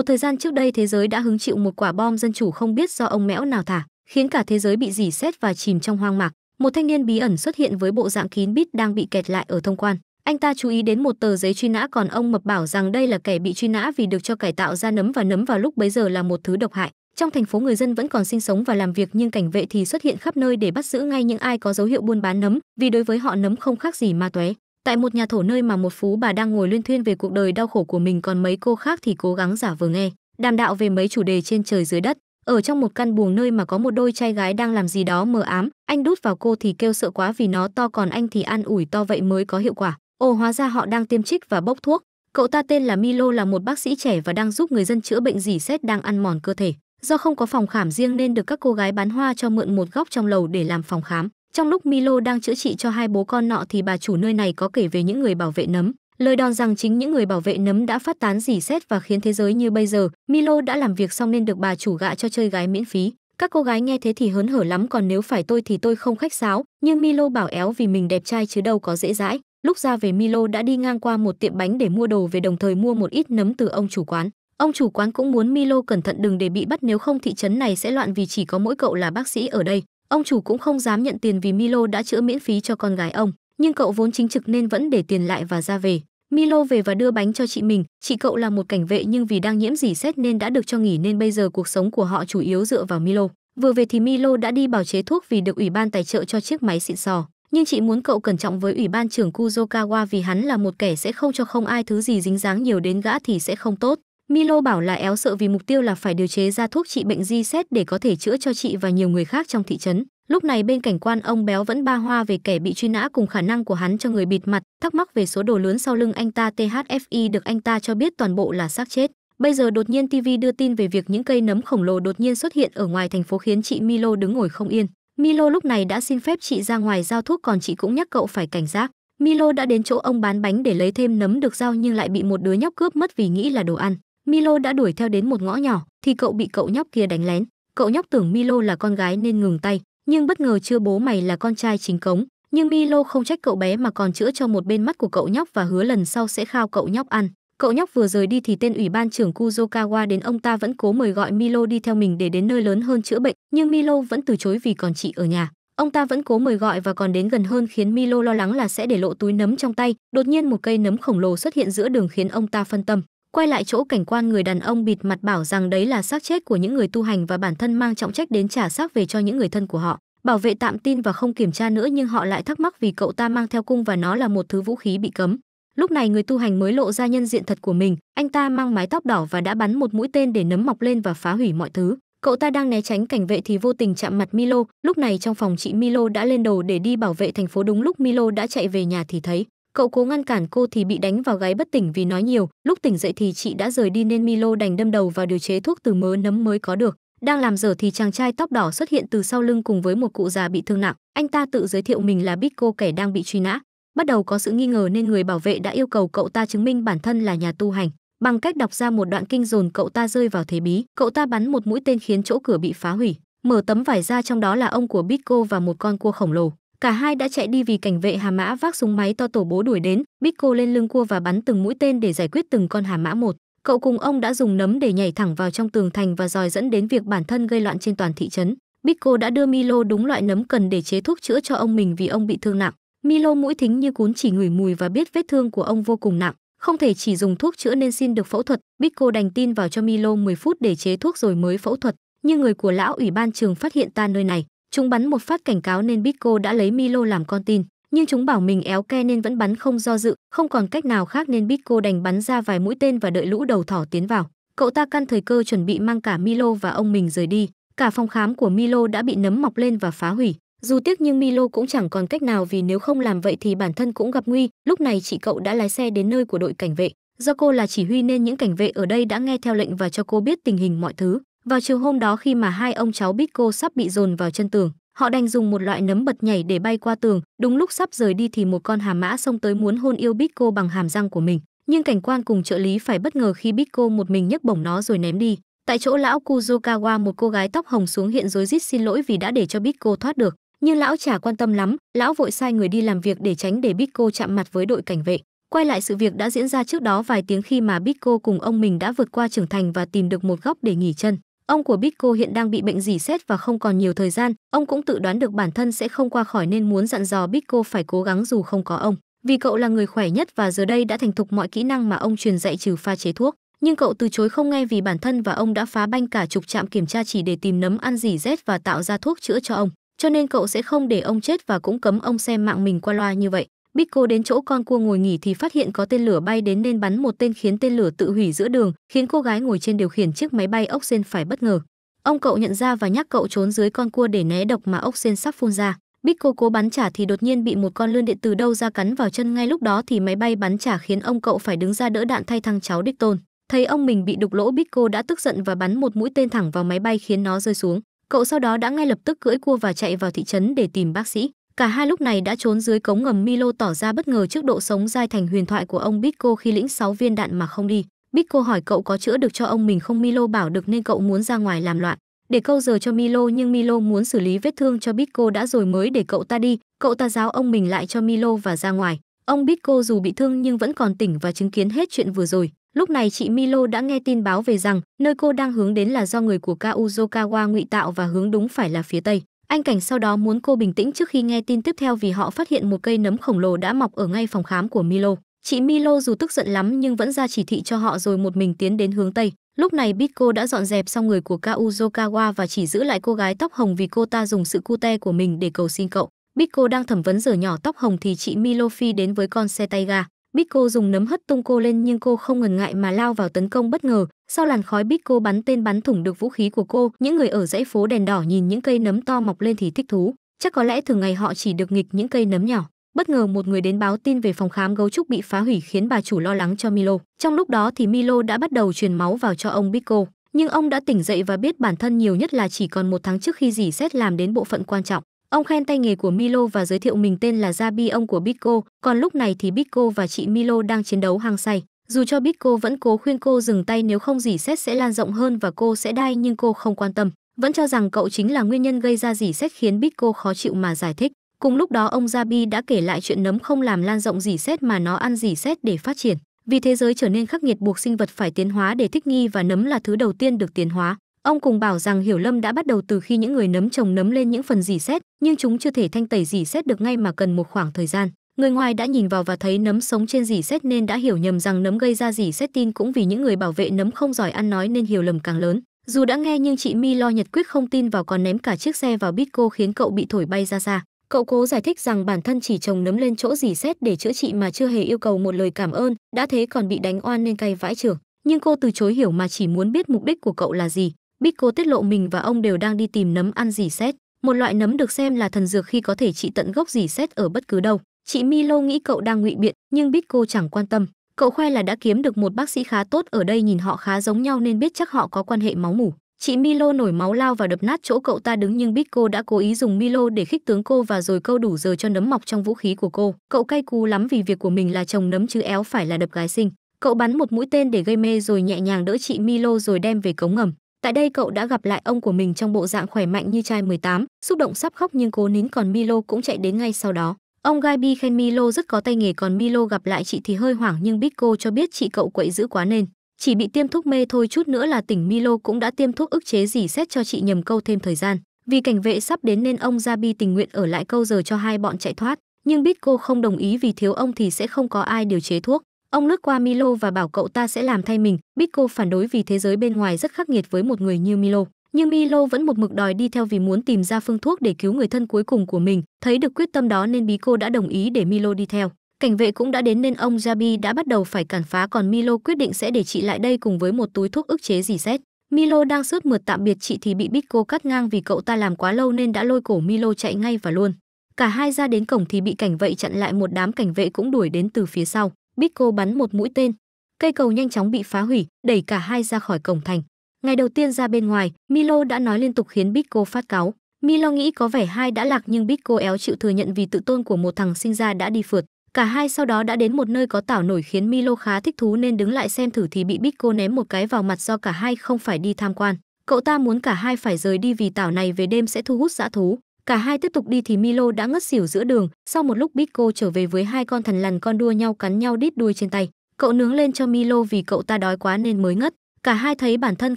Một thời gian trước đây thế giới đã hứng chịu một quả bom dân chủ không biết do ông mẽo nào thả, khiến cả thế giới bị dỉ xét và chìm trong hoang mạc. Một thanh niên bí ẩn xuất hiện với bộ dạng kín bít đang bị kẹt lại ở thông quan. Anh ta chú ý đến một tờ giấy truy nã còn ông mập bảo rằng đây là kẻ bị truy nã vì được cho cải tạo ra nấm và nấm vào lúc bấy giờ là một thứ độc hại. Trong thành phố người dân vẫn còn sinh sống và làm việc nhưng cảnh vệ thì xuất hiện khắp nơi để bắt giữ ngay những ai có dấu hiệu buôn bán nấm, vì đối với họ nấm không khác gì ma tuế. Tại một nhà thổ nơi mà một phú bà đang ngồi luyên thuyên về cuộc đời đau khổ của mình còn mấy cô khác thì cố gắng giả vờ nghe, đàm đạo về mấy chủ đề trên trời dưới đất. Ở trong một căn buồng nơi mà có một đôi trai gái đang làm gì đó mờ ám, anh đút vào cô thì kêu sợ quá vì nó to còn anh thì an ủi to vậy mới có hiệu quả. Ồ hóa ra họ đang tiêm chích và bốc thuốc. Cậu ta tên là Milo là một bác sĩ trẻ và đang giúp người dân chữa bệnh dỉ xét đang ăn mòn cơ thể. Do không có phòng khám riêng nên được các cô gái bán hoa cho mượn một góc trong lầu để làm phòng khám. Trong lúc Milo đang chữa trị cho hai bố con nọ thì bà chủ nơi này có kể về những người bảo vệ nấm, lời đòn rằng chính những người bảo vệ nấm đã phát tán dỉ xét và khiến thế giới như bây giờ. Milo đã làm việc xong nên được bà chủ gạ cho chơi gái miễn phí. Các cô gái nghe thế thì hớn hở lắm còn nếu phải tôi thì tôi không khách sáo, nhưng Milo bảo éo vì mình đẹp trai chứ đâu có dễ dãi. Lúc ra về Milo đã đi ngang qua một tiệm bánh để mua đồ về đồng thời mua một ít nấm từ ông chủ quán. Ông chủ quán cũng muốn Milo cẩn thận đừng để bị bắt nếu không thị trấn này sẽ loạn vì chỉ có mỗi cậu là bác sĩ ở đây. Ông chủ cũng không dám nhận tiền vì Milo đã chữa miễn phí cho con gái ông, nhưng cậu vốn chính trực nên vẫn để tiền lại và ra về. Milo về và đưa bánh cho chị mình, chị cậu là một cảnh vệ nhưng vì đang nhiễm dỉ xét nên đã được cho nghỉ nên bây giờ cuộc sống của họ chủ yếu dựa vào Milo. Vừa về thì Milo đã đi bào chế thuốc vì được ủy ban tài trợ cho chiếc máy xịn sò, nhưng chị muốn cậu cẩn trọng với ủy ban trưởng Kuzokawa vì hắn là một kẻ sẽ không cho không ai thứ gì dính dáng nhiều đến gã thì sẽ không tốt. Milo bảo là éo sợ vì mục tiêu là phải điều chế ra thuốc trị bệnh di xét để có thể chữa cho chị và nhiều người khác trong thị trấn. Lúc này bên cảnh quan ông béo vẫn ba hoa về kẻ bị truy nã cùng khả năng của hắn cho người bịt mặt, thắc mắc về số đồ lớn sau lưng anh ta THFI được anh ta cho biết toàn bộ là xác chết. Bây giờ đột nhiên TV đưa tin về việc những cây nấm khổng lồ đột nhiên xuất hiện ở ngoài thành phố khiến chị Milo đứng ngồi không yên. Milo lúc này đã xin phép chị ra ngoài giao thuốc còn chị cũng nhắc cậu phải cảnh giác. Milo đã đến chỗ ông bán bánh để lấy thêm nấm được giao nhưng lại bị một đứa nhóc cướp mất vì nghĩ là đồ ăn. Milo đã đuổi theo đến một ngõ nhỏ thì cậu bị cậu nhóc kia đánh lén. Cậu nhóc tưởng Milo là con gái nên ngừng tay, nhưng bất ngờ chưa bố mày là con trai chính cống, nhưng Milo không trách cậu bé mà còn chữa cho một bên mắt của cậu nhóc và hứa lần sau sẽ khao cậu nhóc ăn. Cậu nhóc vừa rời đi thì tên ủy ban trưởng Kuzokawa đến ông ta vẫn cố mời gọi Milo đi theo mình để đến nơi lớn hơn chữa bệnh, nhưng Milo vẫn từ chối vì còn chị ở nhà. Ông ta vẫn cố mời gọi và còn đến gần hơn khiến Milo lo lắng là sẽ để lộ túi nấm trong tay. Đột nhiên một cây nấm khổng lồ xuất hiện giữa đường khiến ông ta phân tâm quay lại chỗ cảnh quan người đàn ông bịt mặt bảo rằng đấy là xác chết của những người tu hành và bản thân mang trọng trách đến trả xác về cho những người thân của họ bảo vệ tạm tin và không kiểm tra nữa nhưng họ lại thắc mắc vì cậu ta mang theo cung và nó là một thứ vũ khí bị cấm lúc này người tu hành mới lộ ra nhân diện thật của mình anh ta mang mái tóc đỏ và đã bắn một mũi tên để nấm mọc lên và phá hủy mọi thứ cậu ta đang né tránh cảnh vệ thì vô tình chạm mặt milo lúc này trong phòng chị milo đã lên đồ để đi bảo vệ thành phố đúng lúc milo đã chạy về nhà thì thấy cậu cố ngăn cản cô thì bị đánh vào gáy bất tỉnh vì nói nhiều lúc tỉnh dậy thì chị đã rời đi nên milo đành đâm đầu vào điều chế thuốc từ mớ nấm mới có được đang làm dở thì chàng trai tóc đỏ xuất hiện từ sau lưng cùng với một cụ già bị thương nặng anh ta tự giới thiệu mình là bitco kẻ đang bị truy nã bắt đầu có sự nghi ngờ nên người bảo vệ đã yêu cầu cậu ta chứng minh bản thân là nhà tu hành bằng cách đọc ra một đoạn kinh dồn cậu ta rơi vào thế bí cậu ta bắn một mũi tên khiến chỗ cửa bị phá hủy mở tấm vải ra trong đó là ông của bitco và một con cua khổng lồ Cả hai đã chạy đi vì cảnh vệ hà mã vác súng máy to tổ bố đuổi đến, Bicco lên lưng cua và bắn từng mũi tên để giải quyết từng con hà mã một. Cậu cùng ông đã dùng nấm để nhảy thẳng vào trong tường thành và dòi dẫn đến việc bản thân gây loạn trên toàn thị trấn. Bicco đã đưa Milo đúng loại nấm cần để chế thuốc chữa cho ông mình vì ông bị thương nặng. Milo mũi thính như cún chỉ ngửi mùi và biết vết thương của ông vô cùng nặng, không thể chỉ dùng thuốc chữa nên xin được phẫu thuật. Bicco đành tin vào cho Milo 10 phút để chế thuốc rồi mới phẫu thuật, nhưng người của lão ủy ban trường phát hiện ta nơi này. Chúng bắn một phát cảnh cáo nên Bitco đã lấy Milo làm con tin, nhưng chúng bảo mình éo ke nên vẫn bắn không do dự, không còn cách nào khác nên Bitco đành bắn ra vài mũi tên và đợi lũ đầu thỏ tiến vào. Cậu ta căn thời cơ chuẩn bị mang cả Milo và ông mình rời đi. Cả phòng khám của Milo đã bị nấm mọc lên và phá hủy. Dù tiếc nhưng Milo cũng chẳng còn cách nào vì nếu không làm vậy thì bản thân cũng gặp nguy. Lúc này chị cậu đã lái xe đến nơi của đội cảnh vệ. Do cô là chỉ huy nên những cảnh vệ ở đây đã nghe theo lệnh và cho cô biết tình hình mọi thứ. Vào chiều hôm đó khi mà hai ông cháu Bitco sắp bị dồn vào chân tường, họ đành dùng một loại nấm bật nhảy để bay qua tường, đúng lúc sắp rời đi thì một con hà mã xông tới muốn hôn yêu Bitco bằng hàm răng của mình, nhưng cảnh quan cùng trợ lý phải bất ngờ khi Bitco một mình nhấc bổng nó rồi ném đi. Tại chỗ lão Kuzukawa một cô gái tóc hồng xuống hiện rối rít xin lỗi vì đã để cho Bitco thoát được, nhưng lão chả quan tâm lắm, lão vội sai người đi làm việc để tránh để Bitco chạm mặt với đội cảnh vệ. Quay lại sự việc đã diễn ra trước đó vài tiếng khi mà Bitco cùng ông mình đã vượt qua trưởng thành và tìm được một góc để nghỉ chân. Ông của Bitco hiện đang bị bệnh dỉ xét và không còn nhiều thời gian, ông cũng tự đoán được bản thân sẽ không qua khỏi nên muốn dặn dò Bitco phải cố gắng dù không có ông, vì cậu là người khỏe nhất và giờ đây đã thành thục mọi kỹ năng mà ông truyền dạy trừ pha chế thuốc. Nhưng cậu từ chối không nghe vì bản thân và ông đã phá banh cả chục trạm kiểm tra chỉ để tìm nấm ăn dỉ rét và tạo ra thuốc chữa cho ông, cho nên cậu sẽ không để ông chết và cũng cấm ông xem mạng mình qua loa như vậy. Bích đến chỗ con cua ngồi nghỉ thì phát hiện có tên lửa bay đến nên bắn một tên khiến tên lửa tự hủy giữa đường, khiến cô gái ngồi trên điều khiển chiếc máy bay ốc sen phải bất ngờ. Ông cậu nhận ra và nhắc cậu trốn dưới con cua để né độc mà ốc sen sắp phun ra. Bích cố bắn trả thì đột nhiên bị một con lươn điện từ đâu ra cắn vào chân ngay lúc đó thì máy bay bắn trả khiến ông cậu phải đứng ra đỡ đạn thay thằng cháu đích tôn. Thấy ông mình bị đục lỗ Bích đã tức giận và bắn một mũi tên thẳng vào máy bay khiến nó rơi xuống. Cậu sau đó đã ngay lập tức cưỡi cua và chạy vào thị trấn để tìm bác sĩ. Cả hai lúc này đã trốn dưới cống ngầm Milo tỏ ra bất ngờ trước độ sống dai thành huyền thoại của ông Bitco khi lĩnh 6 viên đạn mà không đi. Bitco hỏi cậu có chữa được cho ông mình không Milo bảo được nên cậu muốn ra ngoài làm loạn. Để câu giờ cho Milo nhưng Milo muốn xử lý vết thương cho Bitco đã rồi mới để cậu ta đi. Cậu ta giáo ông mình lại cho Milo và ra ngoài. Ông Bitco dù bị thương nhưng vẫn còn tỉnh và chứng kiến hết chuyện vừa rồi. Lúc này chị Milo đã nghe tin báo về rằng nơi cô đang hướng đến là do người của Kauzokawa ngụy tạo và hướng đúng phải là phía tây. Anh Cảnh sau đó muốn cô bình tĩnh trước khi nghe tin tiếp theo vì họ phát hiện một cây nấm khổng lồ đã mọc ở ngay phòng khám của Milo. Chị Milo dù tức giận lắm nhưng vẫn ra chỉ thị cho họ rồi một mình tiến đến hướng Tây. Lúc này Bitco đã dọn dẹp xong người của Kauzokawa và chỉ giữ lại cô gái tóc hồng vì cô ta dùng sự cute của mình để cầu xin cậu. Bitco đang thẩm vấn giờ nhỏ tóc hồng thì chị Milo phi đến với con xe tay ga. Bitco dùng nấm hất tung cô lên nhưng cô không ngần ngại mà lao vào tấn công bất ngờ. Sau làn khói Bitco bắn tên bắn thủng được vũ khí của cô, những người ở dãy phố đèn đỏ nhìn những cây nấm to mọc lên thì thích thú. Chắc có lẽ thường ngày họ chỉ được nghịch những cây nấm nhỏ. Bất ngờ một người đến báo tin về phòng khám gấu trúc bị phá hủy khiến bà chủ lo lắng cho Milo. Trong lúc đó thì Milo đã bắt đầu truyền máu vào cho ông Bitco, nhưng ông đã tỉnh dậy và biết bản thân nhiều nhất là chỉ còn một tháng trước khi dì xét làm đến bộ phận quan trọng. Ông khen tay nghề của Milo và giới thiệu mình tên là Jabi ông của Bitco, còn lúc này thì Bitco và chị Milo đang chiến đấu hàng say. Dù cho Bitco vẫn cố khuyên cô dừng tay nếu không dỉ xét sẽ lan rộng hơn và cô sẽ đai nhưng cô không quan tâm, vẫn cho rằng cậu chính là nguyên nhân gây ra dỉ xét khiến Bitco khó chịu mà giải thích. Cùng lúc đó ông Jabi đã kể lại chuyện nấm không làm lan rộng dỉ xét mà nó ăn dỉ xét để phát triển. Vì thế giới trở nên khắc nghiệt buộc sinh vật phải tiến hóa để thích nghi và nấm là thứ đầu tiên được tiến hóa. Ông cùng bảo rằng hiểu lâm đã bắt đầu từ khi những người nấm trồng nấm lên những phần dỉ xét, nhưng chúng chưa thể thanh tẩy dỉ xét được ngay mà cần một khoảng thời gian người ngoài đã nhìn vào và thấy nấm sống trên dỉ xét nên đã hiểu nhầm rằng nấm gây ra dỉ xét tin cũng vì những người bảo vệ nấm không giỏi ăn nói nên hiểu lầm càng lớn dù đã nghe nhưng chị mi lo nhật quyết không tin vào còn ném cả chiếc xe vào bít cô khiến cậu bị thổi bay ra xa cậu cố giải thích rằng bản thân chỉ trồng nấm lên chỗ dỉ xét để chữa trị mà chưa hề yêu cầu một lời cảm ơn đã thế còn bị đánh oan nên cay vãi trưởng nhưng cô từ chối hiểu mà chỉ muốn biết mục đích của cậu là gì bít cô tiết lộ mình và ông đều đang đi tìm nấm ăn dỉ xét một loại nấm được xem là thần dược khi có thể trị tận gốc dỉ xét ở bất cứ đâu chị milo nghĩ cậu đang ngụy biện nhưng biết cô chẳng quan tâm cậu khoe là đã kiếm được một bác sĩ khá tốt ở đây nhìn họ khá giống nhau nên biết chắc họ có quan hệ máu mủ chị milo nổi máu lao và đập nát chỗ cậu ta đứng nhưng biết cô đã cố ý dùng milo để khích tướng cô và rồi câu đủ giờ cho nấm mọc trong vũ khí của cô cậu cay cú lắm vì việc của mình là chồng nấm chứ éo phải là đập gái sinh cậu bắn một mũi tên để gây mê rồi nhẹ nhàng đỡ chị milo rồi đem về cống ngầm Tại đây cậu đã gặp lại ông của mình trong bộ dạng khỏe mạnh như trai 18, xúc động sắp khóc nhưng cố nín còn Milo cũng chạy đến ngay sau đó. Ông Gabi khen Milo rất có tay nghề còn Milo gặp lại chị thì hơi hoảng nhưng Bitco cho biết chị cậu quậy dữ quá nên. Chỉ bị tiêm thuốc mê thôi chút nữa là tỉnh Milo cũng đã tiêm thuốc ức chế gì xét cho chị nhầm câu thêm thời gian. Vì cảnh vệ sắp đến nên ông Gabi tình nguyện ở lại câu giờ cho hai bọn chạy thoát. Nhưng Bitco không đồng ý vì thiếu ông thì sẽ không có ai điều chế thuốc. Ông lướt qua Milo và bảo cậu ta sẽ làm thay mình. Bitco phản đối vì thế giới bên ngoài rất khắc nghiệt với một người như Milo. Nhưng Milo vẫn một mực đòi đi theo vì muốn tìm ra phương thuốc để cứu người thân cuối cùng của mình. Thấy được quyết tâm đó nên Bitco đã đồng ý để Milo đi theo. Cảnh vệ cũng đã đến nên ông Jabi đã bắt đầu phải cản phá còn Milo quyết định sẽ để chị lại đây cùng với một túi thuốc ức chế dì xét. Milo đang sướt mượt tạm biệt chị thì bị Bitco cắt ngang vì cậu ta làm quá lâu nên đã lôi cổ Milo chạy ngay và luôn. Cả hai ra đến cổng thì bị cảnh vệ chặn lại một đám cảnh vệ cũng đuổi đến từ phía sau. Bitco bắn một mũi tên. Cây cầu nhanh chóng bị phá hủy, đẩy cả hai ra khỏi cổng thành. Ngày đầu tiên ra bên ngoài, Milo đã nói liên tục khiến Bitco phát cáu. Milo nghĩ có vẻ hai đã lạc nhưng Bitco éo chịu thừa nhận vì tự tôn của một thằng sinh ra đã đi phượt. Cả hai sau đó đã đến một nơi có tảo nổi khiến Milo khá thích thú nên đứng lại xem thử thì bị Bitco ném một cái vào mặt do cả hai không phải đi tham quan. Cậu ta muốn cả hai phải rời đi vì tảo này về đêm sẽ thu hút dã thú. Cả hai tiếp tục đi thì Milo đã ngất xỉu giữa đường, sau một lúc Bitco trở về với hai con thần lằn con đua nhau cắn nhau đít đuôi trên tay. Cậu nướng lên cho Milo vì cậu ta đói quá nên mới ngất. Cả hai thấy bản thân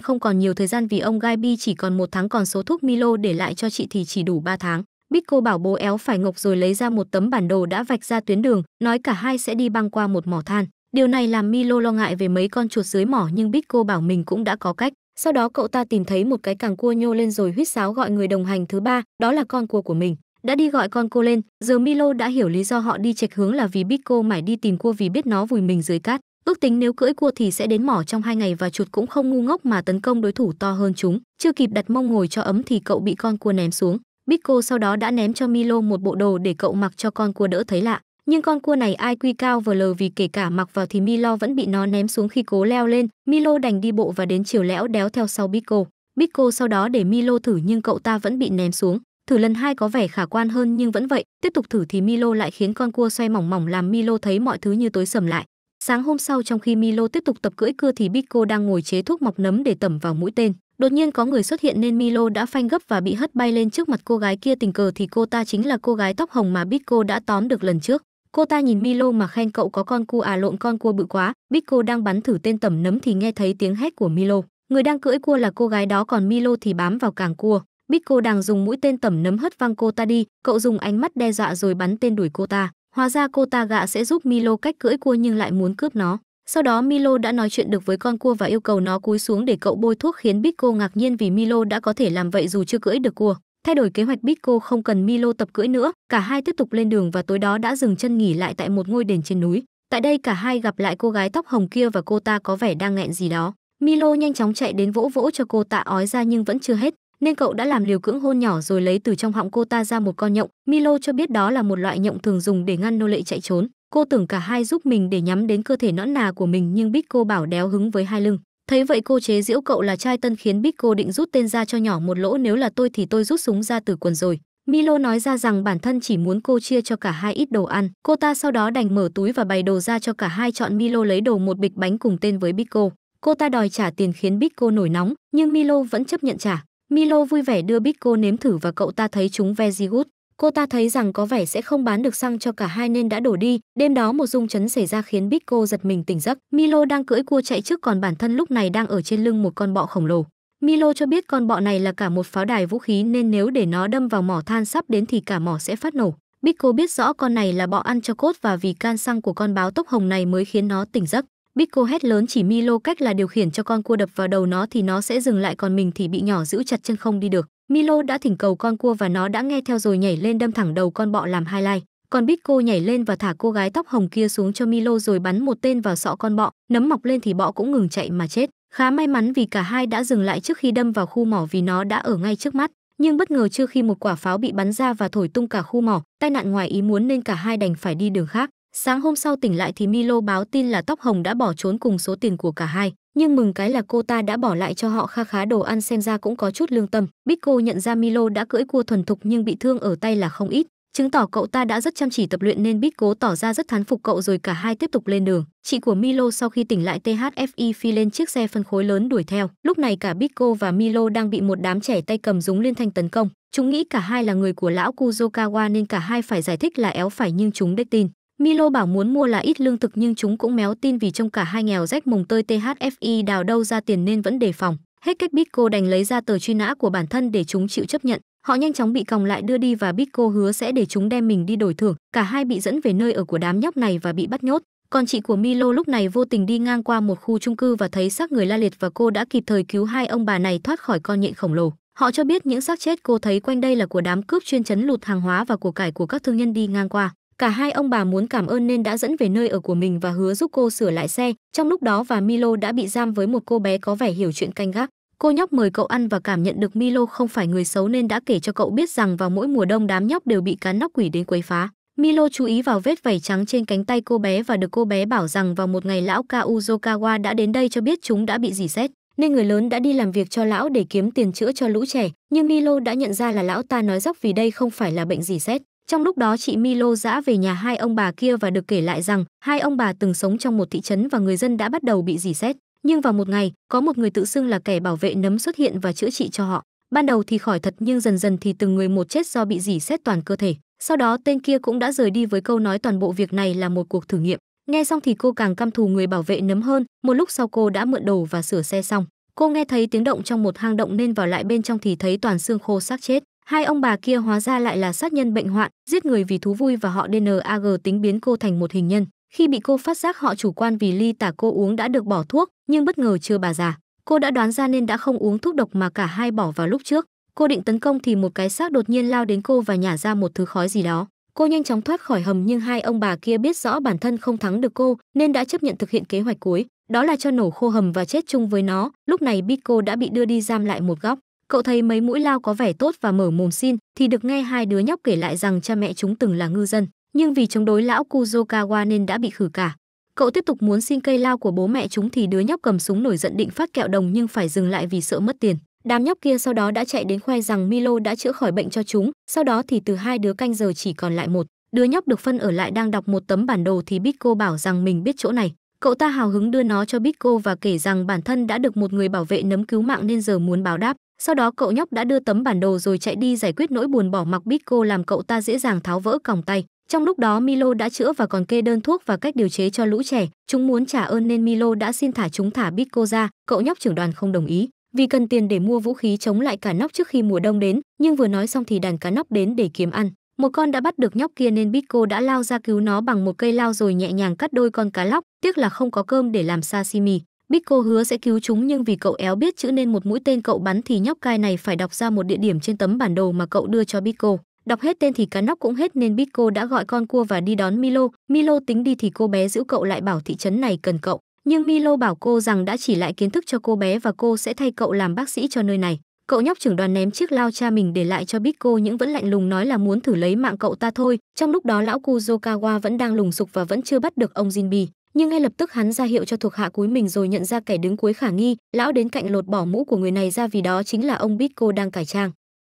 không còn nhiều thời gian vì ông Gai Bi chỉ còn một tháng còn số thuốc Milo để lại cho chị thì chỉ đủ 3 tháng. Bitco bảo bố éo phải ngục rồi lấy ra một tấm bản đồ đã vạch ra tuyến đường, nói cả hai sẽ đi băng qua một mỏ than. Điều này làm Milo lo ngại về mấy con chuột dưới mỏ nhưng Bitco bảo mình cũng đã có cách. Sau đó cậu ta tìm thấy một cái càng cua nhô lên rồi huýt sáo gọi người đồng hành thứ ba, đó là con cua của mình. Đã đi gọi con cô lên, giờ Milo đã hiểu lý do họ đi chệch hướng là vì Bitco mải đi tìm cua vì biết nó vùi mình dưới cát. Ước tính nếu cưỡi cua thì sẽ đến mỏ trong hai ngày và chuột cũng không ngu ngốc mà tấn công đối thủ to hơn chúng. Chưa kịp đặt mông ngồi cho ấm thì cậu bị con cua ném xuống. Bico sau đó đã ném cho Milo một bộ đồ để cậu mặc cho con cua đỡ thấy lạ. Nhưng con cua này IQ cao vờ lờ vì kể cả mặc vào thì Milo vẫn bị nó ném xuống khi cố leo lên. Milo đành đi bộ và đến chiều lẽo đéo theo sau Pico. Pico sau đó để Milo thử nhưng cậu ta vẫn bị ném xuống. Thử lần hai có vẻ khả quan hơn nhưng vẫn vậy, tiếp tục thử thì Milo lại khiến con cua xoay mỏng mỏng làm Milo thấy mọi thứ như tối sầm lại. Sáng hôm sau trong khi Milo tiếp tục tập cưỡi cưa thì Pico đang ngồi chế thuốc mọc nấm để tẩm vào mũi tên. Đột nhiên có người xuất hiện nên Milo đã phanh gấp và bị hất bay lên trước mặt cô gái kia tình cờ thì cô ta chính là cô gái tóc hồng mà Bitco đã tóm được lần trước. Cô ta nhìn Milo mà khen cậu có con cua à lộn con cua bự quá, Biko đang bắn thử tên tẩm nấm thì nghe thấy tiếng hét của Milo. Người đang cưỡi cua là cô gái đó còn Milo thì bám vào càng cua. Biko đang dùng mũi tên tẩm nấm hất văng cô ta đi, cậu dùng ánh mắt đe dọa rồi bắn tên đuổi cô ta. Hóa ra cô ta gạ sẽ giúp Milo cách cưỡi cua nhưng lại muốn cướp nó. Sau đó Milo đã nói chuyện được với con cua và yêu cầu nó cúi xuống để cậu bôi thuốc khiến Biko ngạc nhiên vì Milo đã có thể làm vậy dù chưa cưỡi được cua. Thay đổi kế hoạch Bitco không cần Milo tập cưỡi nữa, cả hai tiếp tục lên đường và tối đó đã dừng chân nghỉ lại tại một ngôi đền trên núi. Tại đây cả hai gặp lại cô gái tóc hồng kia và cô ta có vẻ đang nghẹn gì đó. Milo nhanh chóng chạy đến vỗ vỗ cho cô ta ói ra nhưng vẫn chưa hết, nên cậu đã làm liều cưỡng hôn nhỏ rồi lấy từ trong họng cô ta ra một con nhộng. Milo cho biết đó là một loại nhộng thường dùng để ngăn nô lệ chạy trốn. Cô tưởng cả hai giúp mình để nhắm đến cơ thể nõn nà của mình nhưng Bitco bảo đéo hứng với hai lưng. Thấy vậy cô chế giễu cậu là trai tân khiến Bích cô định rút tên ra cho nhỏ một lỗ nếu là tôi thì tôi rút súng ra từ quần rồi. Milo nói ra rằng bản thân chỉ muốn cô chia cho cả hai ít đồ ăn. Cô ta sau đó đành mở túi và bày đồ ra cho cả hai chọn Milo lấy đồ một bịch bánh cùng tên với Bích cô. Cô ta đòi trả tiền khiến Bích cô nổi nóng, nhưng Milo vẫn chấp nhận trả. Milo vui vẻ đưa Bích cô nếm thử và cậu ta thấy chúng very good. Cô ta thấy rằng có vẻ sẽ không bán được xăng cho cả hai nên đã đổ đi. Đêm đó một rung chấn xảy ra khiến Bích cô giật mình tỉnh giấc. Milo đang cưỡi cua chạy trước còn bản thân lúc này đang ở trên lưng một con bọ khổng lồ. Milo cho biết con bọ này là cả một pháo đài vũ khí nên nếu để nó đâm vào mỏ than sắp đến thì cả mỏ sẽ phát nổ. Bích biết rõ con này là bọ ăn cho cốt và vì can xăng của con báo tốc hồng này mới khiến nó tỉnh giấc. Bích hét lớn chỉ Milo cách là điều khiển cho con cua đập vào đầu nó thì nó sẽ dừng lại còn mình thì bị nhỏ giữ chặt chân không đi được. Milo đã thỉnh cầu con cua và nó đã nghe theo rồi nhảy lên đâm thẳng đầu con bọ làm hai lai. Còn Bitco nhảy lên và thả cô gái tóc hồng kia xuống cho Milo rồi bắn một tên vào sọ con bọ, nấm mọc lên thì bọ cũng ngừng chạy mà chết. Khá may mắn vì cả hai đã dừng lại trước khi đâm vào khu mỏ vì nó đã ở ngay trước mắt. Nhưng bất ngờ trước khi một quả pháo bị bắn ra và thổi tung cả khu mỏ, tai nạn ngoài ý muốn nên cả hai đành phải đi đường khác. Sáng hôm sau tỉnh lại thì Milo báo tin là tóc hồng đã bỏ trốn cùng số tiền của cả hai, nhưng mừng cái là cô ta đã bỏ lại cho họ kha khá đồ ăn xem ra cũng có chút lương tâm. Biko nhận ra Milo đã cưỡi cua thuần thục nhưng bị thương ở tay là không ít, chứng tỏ cậu ta đã rất chăm chỉ tập luyện nên Biko tỏ ra rất thán phục cậu rồi cả hai tiếp tục lên đường. Chị của Milo sau khi tỉnh lại THFI phi lên chiếc xe phân khối lớn đuổi theo. Lúc này cả Biko và Milo đang bị một đám trẻ tay cầm súng liên thanh tấn công. Chúng nghĩ cả hai là người của lão Kuzokawa nên cả hai phải giải thích là éo phải nhưng chúng đếch tin. Milo bảo muốn mua là ít lương thực nhưng chúng cũng méo tin vì trông cả hai nghèo rách mùng tơi THFI đào đâu ra tiền nên vẫn đề phòng. Hết cách Bitco đành lấy ra tờ truy nã của bản thân để chúng chịu chấp nhận. Họ nhanh chóng bị còng lại đưa đi và Bitco hứa sẽ để chúng đem mình đi đổi thưởng. Cả hai bị dẫn về nơi ở của đám nhóc này và bị bắt nhốt. Còn chị của Milo lúc này vô tình đi ngang qua một khu chung cư và thấy xác người la liệt và cô đã kịp thời cứu hai ông bà này thoát khỏi con nhện khổng lồ. Họ cho biết những xác chết cô thấy quanh đây là của đám cướp chuyên chấn lụt hàng hóa và của cải của các thương nhân đi ngang qua. Cả hai ông bà muốn cảm ơn nên đã dẫn về nơi ở của mình và hứa giúp cô sửa lại xe. Trong lúc đó và Milo đã bị giam với một cô bé có vẻ hiểu chuyện canh gác. Cô nhóc mời cậu ăn và cảm nhận được Milo không phải người xấu nên đã kể cho cậu biết rằng vào mỗi mùa đông đám nhóc đều bị cán nóc quỷ đến quấy phá. Milo chú ý vào vết vảy trắng trên cánh tay cô bé và được cô bé bảo rằng vào một ngày lão Kauzokawa đã đến đây cho biết chúng đã bị dỉ xét, nên người lớn đã đi làm việc cho lão để kiếm tiền chữa cho lũ trẻ, nhưng Milo đã nhận ra là lão ta nói dốc vì đây không phải là bệnh dỉ xét. Trong lúc đó chị Milo dã về nhà hai ông bà kia và được kể lại rằng hai ông bà từng sống trong một thị trấn và người dân đã bắt đầu bị dỉ xét. Nhưng vào một ngày, có một người tự xưng là kẻ bảo vệ nấm xuất hiện và chữa trị cho họ. Ban đầu thì khỏi thật nhưng dần dần thì từng người một chết do bị dỉ xét toàn cơ thể. Sau đó tên kia cũng đã rời đi với câu nói toàn bộ việc này là một cuộc thử nghiệm. Nghe xong thì cô càng căm thù người bảo vệ nấm hơn, một lúc sau cô đã mượn đồ và sửa xe xong. Cô nghe thấy tiếng động trong một hang động nên vào lại bên trong thì thấy toàn xương khô xác chết. Hai ông bà kia hóa ra lại là sát nhân bệnh hoạn, giết người vì thú vui và họ DNAG tính biến cô thành một hình nhân. Khi bị cô phát giác họ chủ quan vì ly tả cô uống đã được bỏ thuốc, nhưng bất ngờ chưa bà già. Cô đã đoán ra nên đã không uống thuốc độc mà cả hai bỏ vào lúc trước. Cô định tấn công thì một cái xác đột nhiên lao đến cô và nhả ra một thứ khói gì đó. Cô nhanh chóng thoát khỏi hầm nhưng hai ông bà kia biết rõ bản thân không thắng được cô nên đã chấp nhận thực hiện kế hoạch cuối, đó là cho nổ khô hầm và chết chung với nó. Lúc này Bitco đã bị đưa đi giam lại một góc cậu thấy mấy mũi lao có vẻ tốt và mở mồm xin thì được nghe hai đứa nhóc kể lại rằng cha mẹ chúng từng là ngư dân nhưng vì chống đối lão kuzokawa nên đã bị khử cả cậu tiếp tục muốn xin cây lao của bố mẹ chúng thì đứa nhóc cầm súng nổi giận định phát kẹo đồng nhưng phải dừng lại vì sợ mất tiền đám nhóc kia sau đó đã chạy đến khoe rằng milo đã chữa khỏi bệnh cho chúng sau đó thì từ hai đứa canh giờ chỉ còn lại một đứa nhóc được phân ở lại đang đọc một tấm bản đồ thì bitco bảo rằng mình biết chỗ này cậu ta hào hứng đưa nó cho bitco và kể rằng bản thân đã được một người bảo vệ nấm cứu mạng nên giờ muốn báo đáp sau đó cậu nhóc đã đưa tấm bản đồ rồi chạy đi giải quyết nỗi buồn bỏ mặc Bitco làm cậu ta dễ dàng tháo vỡ còng tay. Trong lúc đó Milo đã chữa và còn kê đơn thuốc và cách điều chế cho lũ trẻ. Chúng muốn trả ơn nên Milo đã xin thả chúng thả Bitco ra, cậu nhóc trưởng đoàn không đồng ý vì cần tiền để mua vũ khí chống lại cả nóc trước khi mùa đông đến, nhưng vừa nói xong thì đàn cá nóc đến để kiếm ăn. Một con đã bắt được nhóc kia nên Bitco đã lao ra cứu nó bằng một cây lao rồi nhẹ nhàng cắt đôi con cá lóc, tiếc là không có cơm để làm sashimi. Biko hứa sẽ cứu chúng nhưng vì cậu éo biết chữ nên một mũi tên cậu bắn thì nhóc cai này phải đọc ra một địa điểm trên tấm bản đồ mà cậu đưa cho Biko. Đọc hết tên thì cá nóc cũng hết nên Biko đã gọi con cua và đi đón Milo. Milo tính đi thì cô bé giữ cậu lại bảo thị trấn này cần cậu. Nhưng Milo bảo cô rằng đã chỉ lại kiến thức cho cô bé và cô sẽ thay cậu làm bác sĩ cho nơi này. Cậu nhóc trưởng đoàn ném chiếc lao cha mình để lại cho Biko những vẫn lạnh lùng nói là muốn thử lấy mạng cậu ta thôi. Trong lúc đó lão Kuzokawa vẫn đang lùng sục và vẫn chưa bắt được ông Jinbi nhưng ngay lập tức hắn ra hiệu cho thuộc hạ cúi mình rồi nhận ra kẻ đứng cuối khả nghi lão đến cạnh lột bỏ mũ của người này ra vì đó chính là ông bitco đang cải trang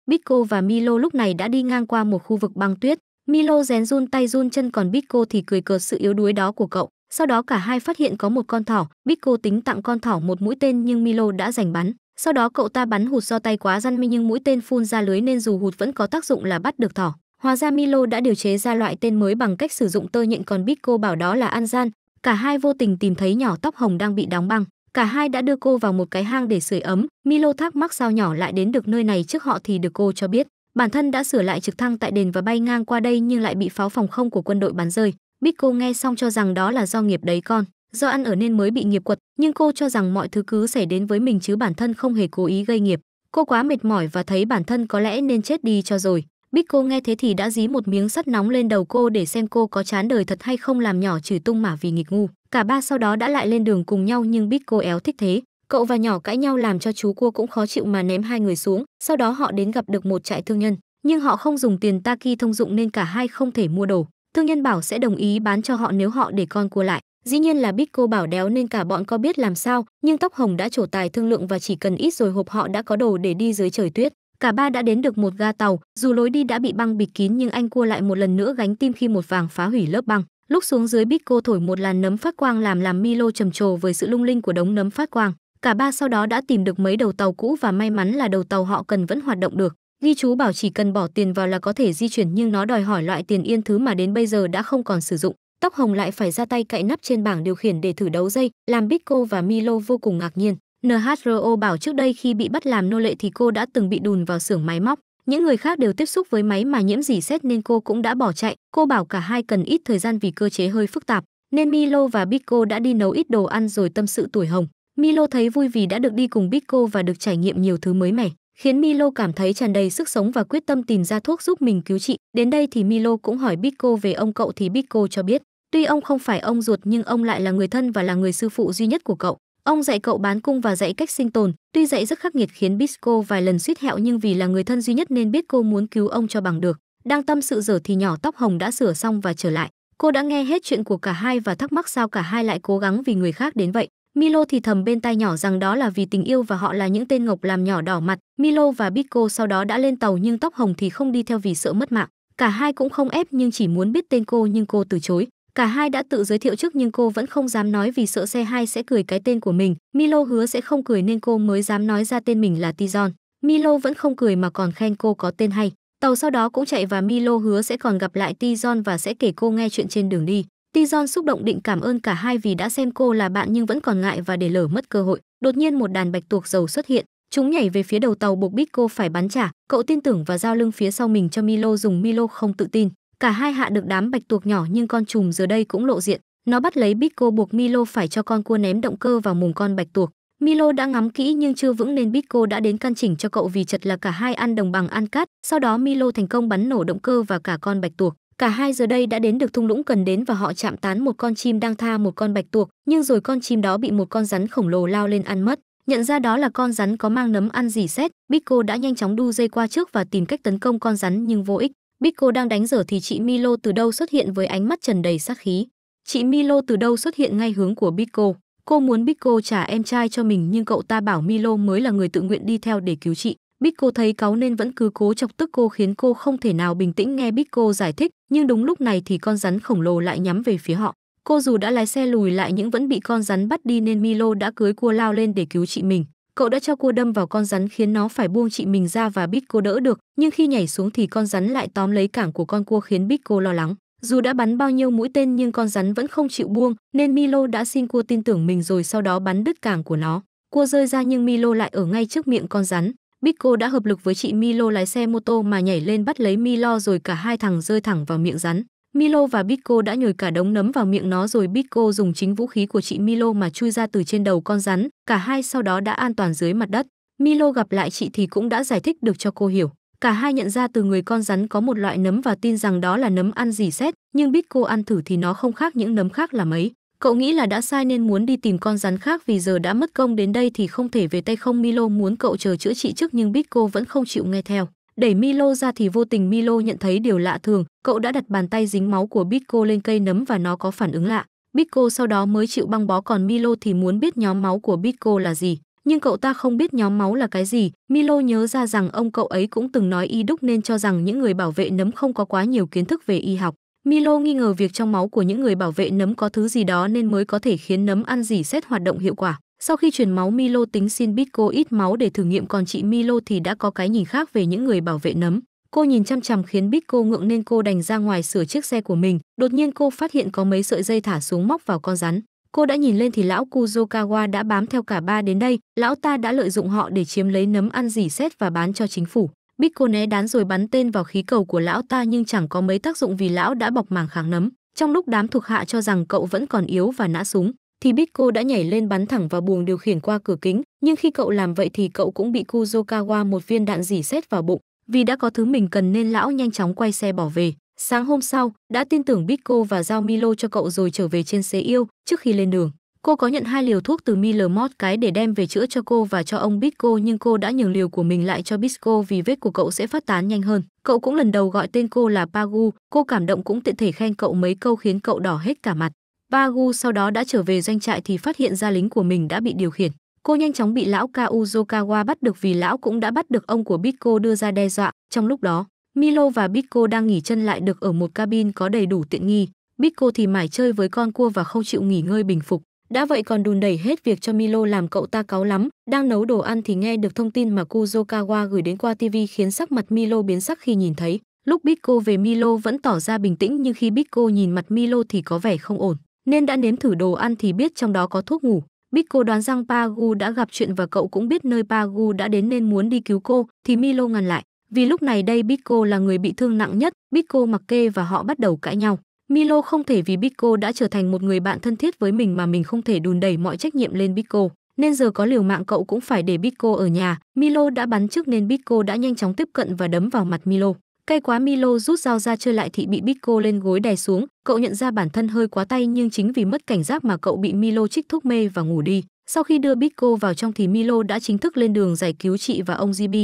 bitco và milo lúc này đã đi ngang qua một khu vực băng tuyết milo rén run tay run chân còn bitco thì cười cợt sự yếu đuối đó của cậu sau đó cả hai phát hiện có một con thỏ bitco tính tặng con thỏ một mũi tên nhưng milo đã giành bắn sau đó cậu ta bắn hụt do tay quá răn mi nhưng mũi tên phun ra lưới nên dù hụt vẫn có tác dụng là bắt được thỏ Hóa ra Milo đã điều chế ra loại tên mới bằng cách sử dụng tơ nhện còn Bitco bảo đó là an gian, cả hai vô tình tìm thấy nhỏ tóc hồng đang bị đóng băng cả hai đã đưa cô vào một cái hang để sưởi ấm milo thắc mắc sao nhỏ lại đến được nơi này trước họ thì được cô cho biết bản thân đã sửa lại trực thăng tại đền và bay ngang qua đây nhưng lại bị pháo phòng không của quân đội bắn rơi biết cô nghe xong cho rằng đó là do nghiệp đấy con do ăn ở nên mới bị nghiệp quật nhưng cô cho rằng mọi thứ cứ xảy đến với mình chứ bản thân không hề cố ý gây nghiệp cô quá mệt mỏi và thấy bản thân có lẽ nên chết đi cho rồi bích cô nghe thế thì đã dí một miếng sắt nóng lên đầu cô để xem cô có chán đời thật hay không làm nhỏ chửi tung mà vì nghịch ngu cả ba sau đó đã lại lên đường cùng nhau nhưng bích cô éo thích thế cậu và nhỏ cãi nhau làm cho chú cua cũng khó chịu mà ném hai người xuống sau đó họ đến gặp được một trại thương nhân nhưng họ không dùng tiền taki thông dụng nên cả hai không thể mua đồ thương nhân bảo sẽ đồng ý bán cho họ nếu họ để con cua lại dĩ nhiên là bích cô bảo đéo nên cả bọn có biết làm sao nhưng tóc hồng đã trổ tài thương lượng và chỉ cần ít rồi hộp họ đã có đồ để đi dưới trời tuyết Cả ba đã đến được một ga tàu, dù lối đi đã bị băng bịt kín nhưng anh cua lại một lần nữa gánh tim khi một vàng phá hủy lớp băng. Lúc xuống dưới bít cô thổi một làn nấm phát quang làm làm Milo trầm trồ với sự lung linh của đống nấm phát quang. Cả ba sau đó đã tìm được mấy đầu tàu cũ và may mắn là đầu tàu họ cần vẫn hoạt động được. Ghi chú bảo chỉ cần bỏ tiền vào là có thể di chuyển nhưng nó đòi hỏi loại tiền yên thứ mà đến bây giờ đã không còn sử dụng. Tóc hồng lại phải ra tay cạy nắp trên bảng điều khiển để thử đấu dây, làm Bitco và Milo vô cùng ngạc nhiên. NHRO bảo trước đây khi bị bắt làm nô lệ thì cô đã từng bị đùn vào xưởng máy móc. Những người khác đều tiếp xúc với máy mà nhiễm dỉ xét nên cô cũng đã bỏ chạy. Cô bảo cả hai cần ít thời gian vì cơ chế hơi phức tạp. Nên Milo và Bitco đã đi nấu ít đồ ăn rồi tâm sự tuổi hồng. Milo thấy vui vì đã được đi cùng Bitco và được trải nghiệm nhiều thứ mới mẻ, khiến Milo cảm thấy tràn đầy sức sống và quyết tâm tìm ra thuốc giúp mình cứu trị. Đến đây thì Milo cũng hỏi Bitco về ông cậu thì Bitco cho biết, tuy ông không phải ông ruột nhưng ông lại là người thân và là người sư phụ duy nhất của cậu. Ông dạy cậu bán cung và dạy cách sinh tồn, tuy dạy rất khắc nghiệt khiến Bisco vài lần suýt hẹo nhưng vì là người thân duy nhất nên biết cô muốn cứu ông cho bằng được. Đang tâm sự dở thì nhỏ tóc hồng đã sửa xong và trở lại. Cô đã nghe hết chuyện của cả hai và thắc mắc sao cả hai lại cố gắng vì người khác đến vậy. Milo thì thầm bên tai nhỏ rằng đó là vì tình yêu và họ là những tên ngọc làm nhỏ đỏ mặt. Milo và Bisco sau đó đã lên tàu nhưng tóc hồng thì không đi theo vì sợ mất mạng. Cả hai cũng không ép nhưng chỉ muốn biết tên cô nhưng cô từ chối. Cả hai đã tự giới thiệu trước nhưng cô vẫn không dám nói vì sợ xe hai sẽ cười cái tên của mình. Milo hứa sẽ không cười nên cô mới dám nói ra tên mình là Tizon. Milo vẫn không cười mà còn khen cô có tên hay. Tàu sau đó cũng chạy và Milo hứa sẽ còn gặp lại Tizon và sẽ kể cô nghe chuyện trên đường đi. Tizon xúc động định cảm ơn cả hai vì đã xem cô là bạn nhưng vẫn còn ngại và để lỡ mất cơ hội. Đột nhiên một đàn bạch tuộc dầu xuất hiện, chúng nhảy về phía đầu tàu buộc bít cô phải bắn trả. Cậu tin tưởng và giao lưng phía sau mình cho Milo dùng Milo không tự tin. Cả hai hạ được đám bạch tuộc nhỏ nhưng con trùm giờ đây cũng lộ diện. Nó bắt lấy Bitco buộc Milo phải cho con cua ném động cơ vào mùng con bạch tuộc. Milo đã ngắm kỹ nhưng chưa vững nên Bitco đã đến can chỉnh cho cậu vì chật là cả hai ăn đồng bằng ăn cát. Sau đó Milo thành công bắn nổ động cơ và cả con bạch tuộc. Cả hai giờ đây đã đến được thung lũng cần đến và họ chạm tán một con chim đang tha một con bạch tuộc, nhưng rồi con chim đó bị một con rắn khổng lồ lao lên ăn mất. Nhận ra đó là con rắn có mang nấm ăn dỉ xét, Bitco đã nhanh chóng đu dây qua trước và tìm cách tấn công con rắn nhưng vô ích biết cô đang đánh dở thì chị Milo từ đâu xuất hiện với ánh mắt trần đầy sát khí. Chị Milo từ đâu xuất hiện ngay hướng của Bitco. Cô muốn Bitco trả em trai cho mình nhưng cậu ta bảo Milo mới là người tự nguyện đi theo để cứu chị. Bitco thấy cáu nên vẫn cứ cố chọc tức cô khiến cô không thể nào bình tĩnh nghe Bitco giải thích, nhưng đúng lúc này thì con rắn khổng lồ lại nhắm về phía họ. Cô dù đã lái xe lùi lại nhưng vẫn bị con rắn bắt đi nên Milo đã cưới cua lao lên để cứu chị mình cậu đã cho cua đâm vào con rắn khiến nó phải buông chị mình ra và bít cô đỡ được nhưng khi nhảy xuống thì con rắn lại tóm lấy cảng của con cua khiến bít cô lo lắng dù đã bắn bao nhiêu mũi tên nhưng con rắn vẫn không chịu buông nên milo đã xin cua tin tưởng mình rồi sau đó bắn đứt cảng của nó cua rơi ra nhưng milo lại ở ngay trước miệng con rắn Bitco đã hợp lực với chị Milo lái xe mô tô mà nhảy lên bắt lấy Milo rồi cả hai thằng rơi thẳng vào miệng rắn. Milo và Bitco đã nhồi cả đống nấm vào miệng nó rồi Bitco dùng chính vũ khí của chị Milo mà chui ra từ trên đầu con rắn, cả hai sau đó đã an toàn dưới mặt đất. Milo gặp lại chị thì cũng đã giải thích được cho cô hiểu. Cả hai nhận ra từ người con rắn có một loại nấm và tin rằng đó là nấm ăn dỉ xét, nhưng Bitco ăn thử thì nó không khác những nấm khác là mấy. Cậu nghĩ là đã sai nên muốn đi tìm con rắn khác vì giờ đã mất công đến đây thì không thể về tay không Milo muốn cậu chờ chữa trị trước nhưng Bitco vẫn không chịu nghe theo. Đẩy Milo ra thì vô tình Milo nhận thấy điều lạ thường, cậu đã đặt bàn tay dính máu của Bitco lên cây nấm và nó có phản ứng lạ. Bitco sau đó mới chịu băng bó còn Milo thì muốn biết nhóm máu của Bitco là gì. Nhưng cậu ta không biết nhóm máu là cái gì, Milo nhớ ra rằng ông cậu ấy cũng từng nói y đúc nên cho rằng những người bảo vệ nấm không có quá nhiều kiến thức về y học. Milo nghi ngờ việc trong máu của những người bảo vệ nấm có thứ gì đó nên mới có thể khiến nấm ăn dỉ xét hoạt động hiệu quả. Sau khi chuyển máu Milo tính xin Bitco ít máu để thử nghiệm còn chị Milo thì đã có cái nhìn khác về những người bảo vệ nấm. Cô nhìn chăm chằm khiến Bitco ngượng nên cô đành ra ngoài sửa chiếc xe của mình. Đột nhiên cô phát hiện có mấy sợi dây thả xuống móc vào con rắn. Cô đã nhìn lên thì lão Kuzokawa đã bám theo cả ba đến đây. Lão ta đã lợi dụng họ để chiếm lấy nấm ăn dỉ xét và bán cho chính phủ. Bitco né đán rồi bắn tên vào khí cầu của lão ta nhưng chẳng có mấy tác dụng vì lão đã bọc màng kháng nấm. Trong lúc đám thuộc hạ cho rằng cậu vẫn còn yếu và nã súng, thì Bitco đã nhảy lên bắn thẳng vào buồng điều khiển qua cửa kính, nhưng khi cậu làm vậy thì cậu cũng bị Kuzokawa một viên đạn dỉ xét vào bụng, vì đã có thứ mình cần nên lão nhanh chóng quay xe bỏ về. Sáng hôm sau, đã tin tưởng Bitco và giao Milo cho cậu rồi trở về trên xe yêu trước khi lên đường. Cô có nhận hai liều thuốc từ Miller cái để đem về chữa cho cô và cho ông Bitco nhưng cô đã nhường liều của mình lại cho Bisco vì vết của cậu sẽ phát tán nhanh hơn. Cậu cũng lần đầu gọi tên cô là Pagu, cô cảm động cũng tiện thể khen cậu mấy câu khiến cậu đỏ hết cả mặt. Bagu sau đó đã trở về doanh trại thì phát hiện ra lính của mình đã bị điều khiển. Cô nhanh chóng bị lão Kauzokawa bắt được vì lão cũng đã bắt được ông của Bitco đưa ra đe dọa. Trong lúc đó, Milo và Bitco đang nghỉ chân lại được ở một cabin có đầy đủ tiện nghi. Bitco thì mải chơi với con cua và không chịu nghỉ ngơi bình phục. Đã vậy còn đùn đẩy hết việc cho Milo làm cậu ta cáu lắm. Đang nấu đồ ăn thì nghe được thông tin mà Kuzokawa gửi đến qua TV khiến sắc mặt Milo biến sắc khi nhìn thấy. Lúc Bitco về Milo vẫn tỏ ra bình tĩnh nhưng khi Bitco nhìn mặt Milo thì có vẻ không ổn nên đã nếm thử đồ ăn thì biết trong đó có thuốc ngủ. Biết đoán rằng Pagu đã gặp chuyện và cậu cũng biết nơi Pagu đã đến nên muốn đi cứu cô, thì Milo ngăn lại. Vì lúc này đây Bitco là người bị thương nặng nhất, Bitco mặc kê và họ bắt đầu cãi nhau. Milo không thể vì Bitco đã trở thành một người bạn thân thiết với mình mà mình không thể đùn đẩy mọi trách nhiệm lên Bitco. Nên giờ có liều mạng cậu cũng phải để Bitco ở nhà. Milo đã bắn trước nên Bitco đã nhanh chóng tiếp cận và đấm vào mặt Milo. Cay quá Milo rút dao ra chơi lại thì bị Bitco lên gối đè xuống, cậu nhận ra bản thân hơi quá tay nhưng chính vì mất cảnh giác mà cậu bị Milo trích thuốc mê và ngủ đi. Sau khi đưa Bitco vào trong thì Milo đã chính thức lên đường giải cứu chị và ông GB.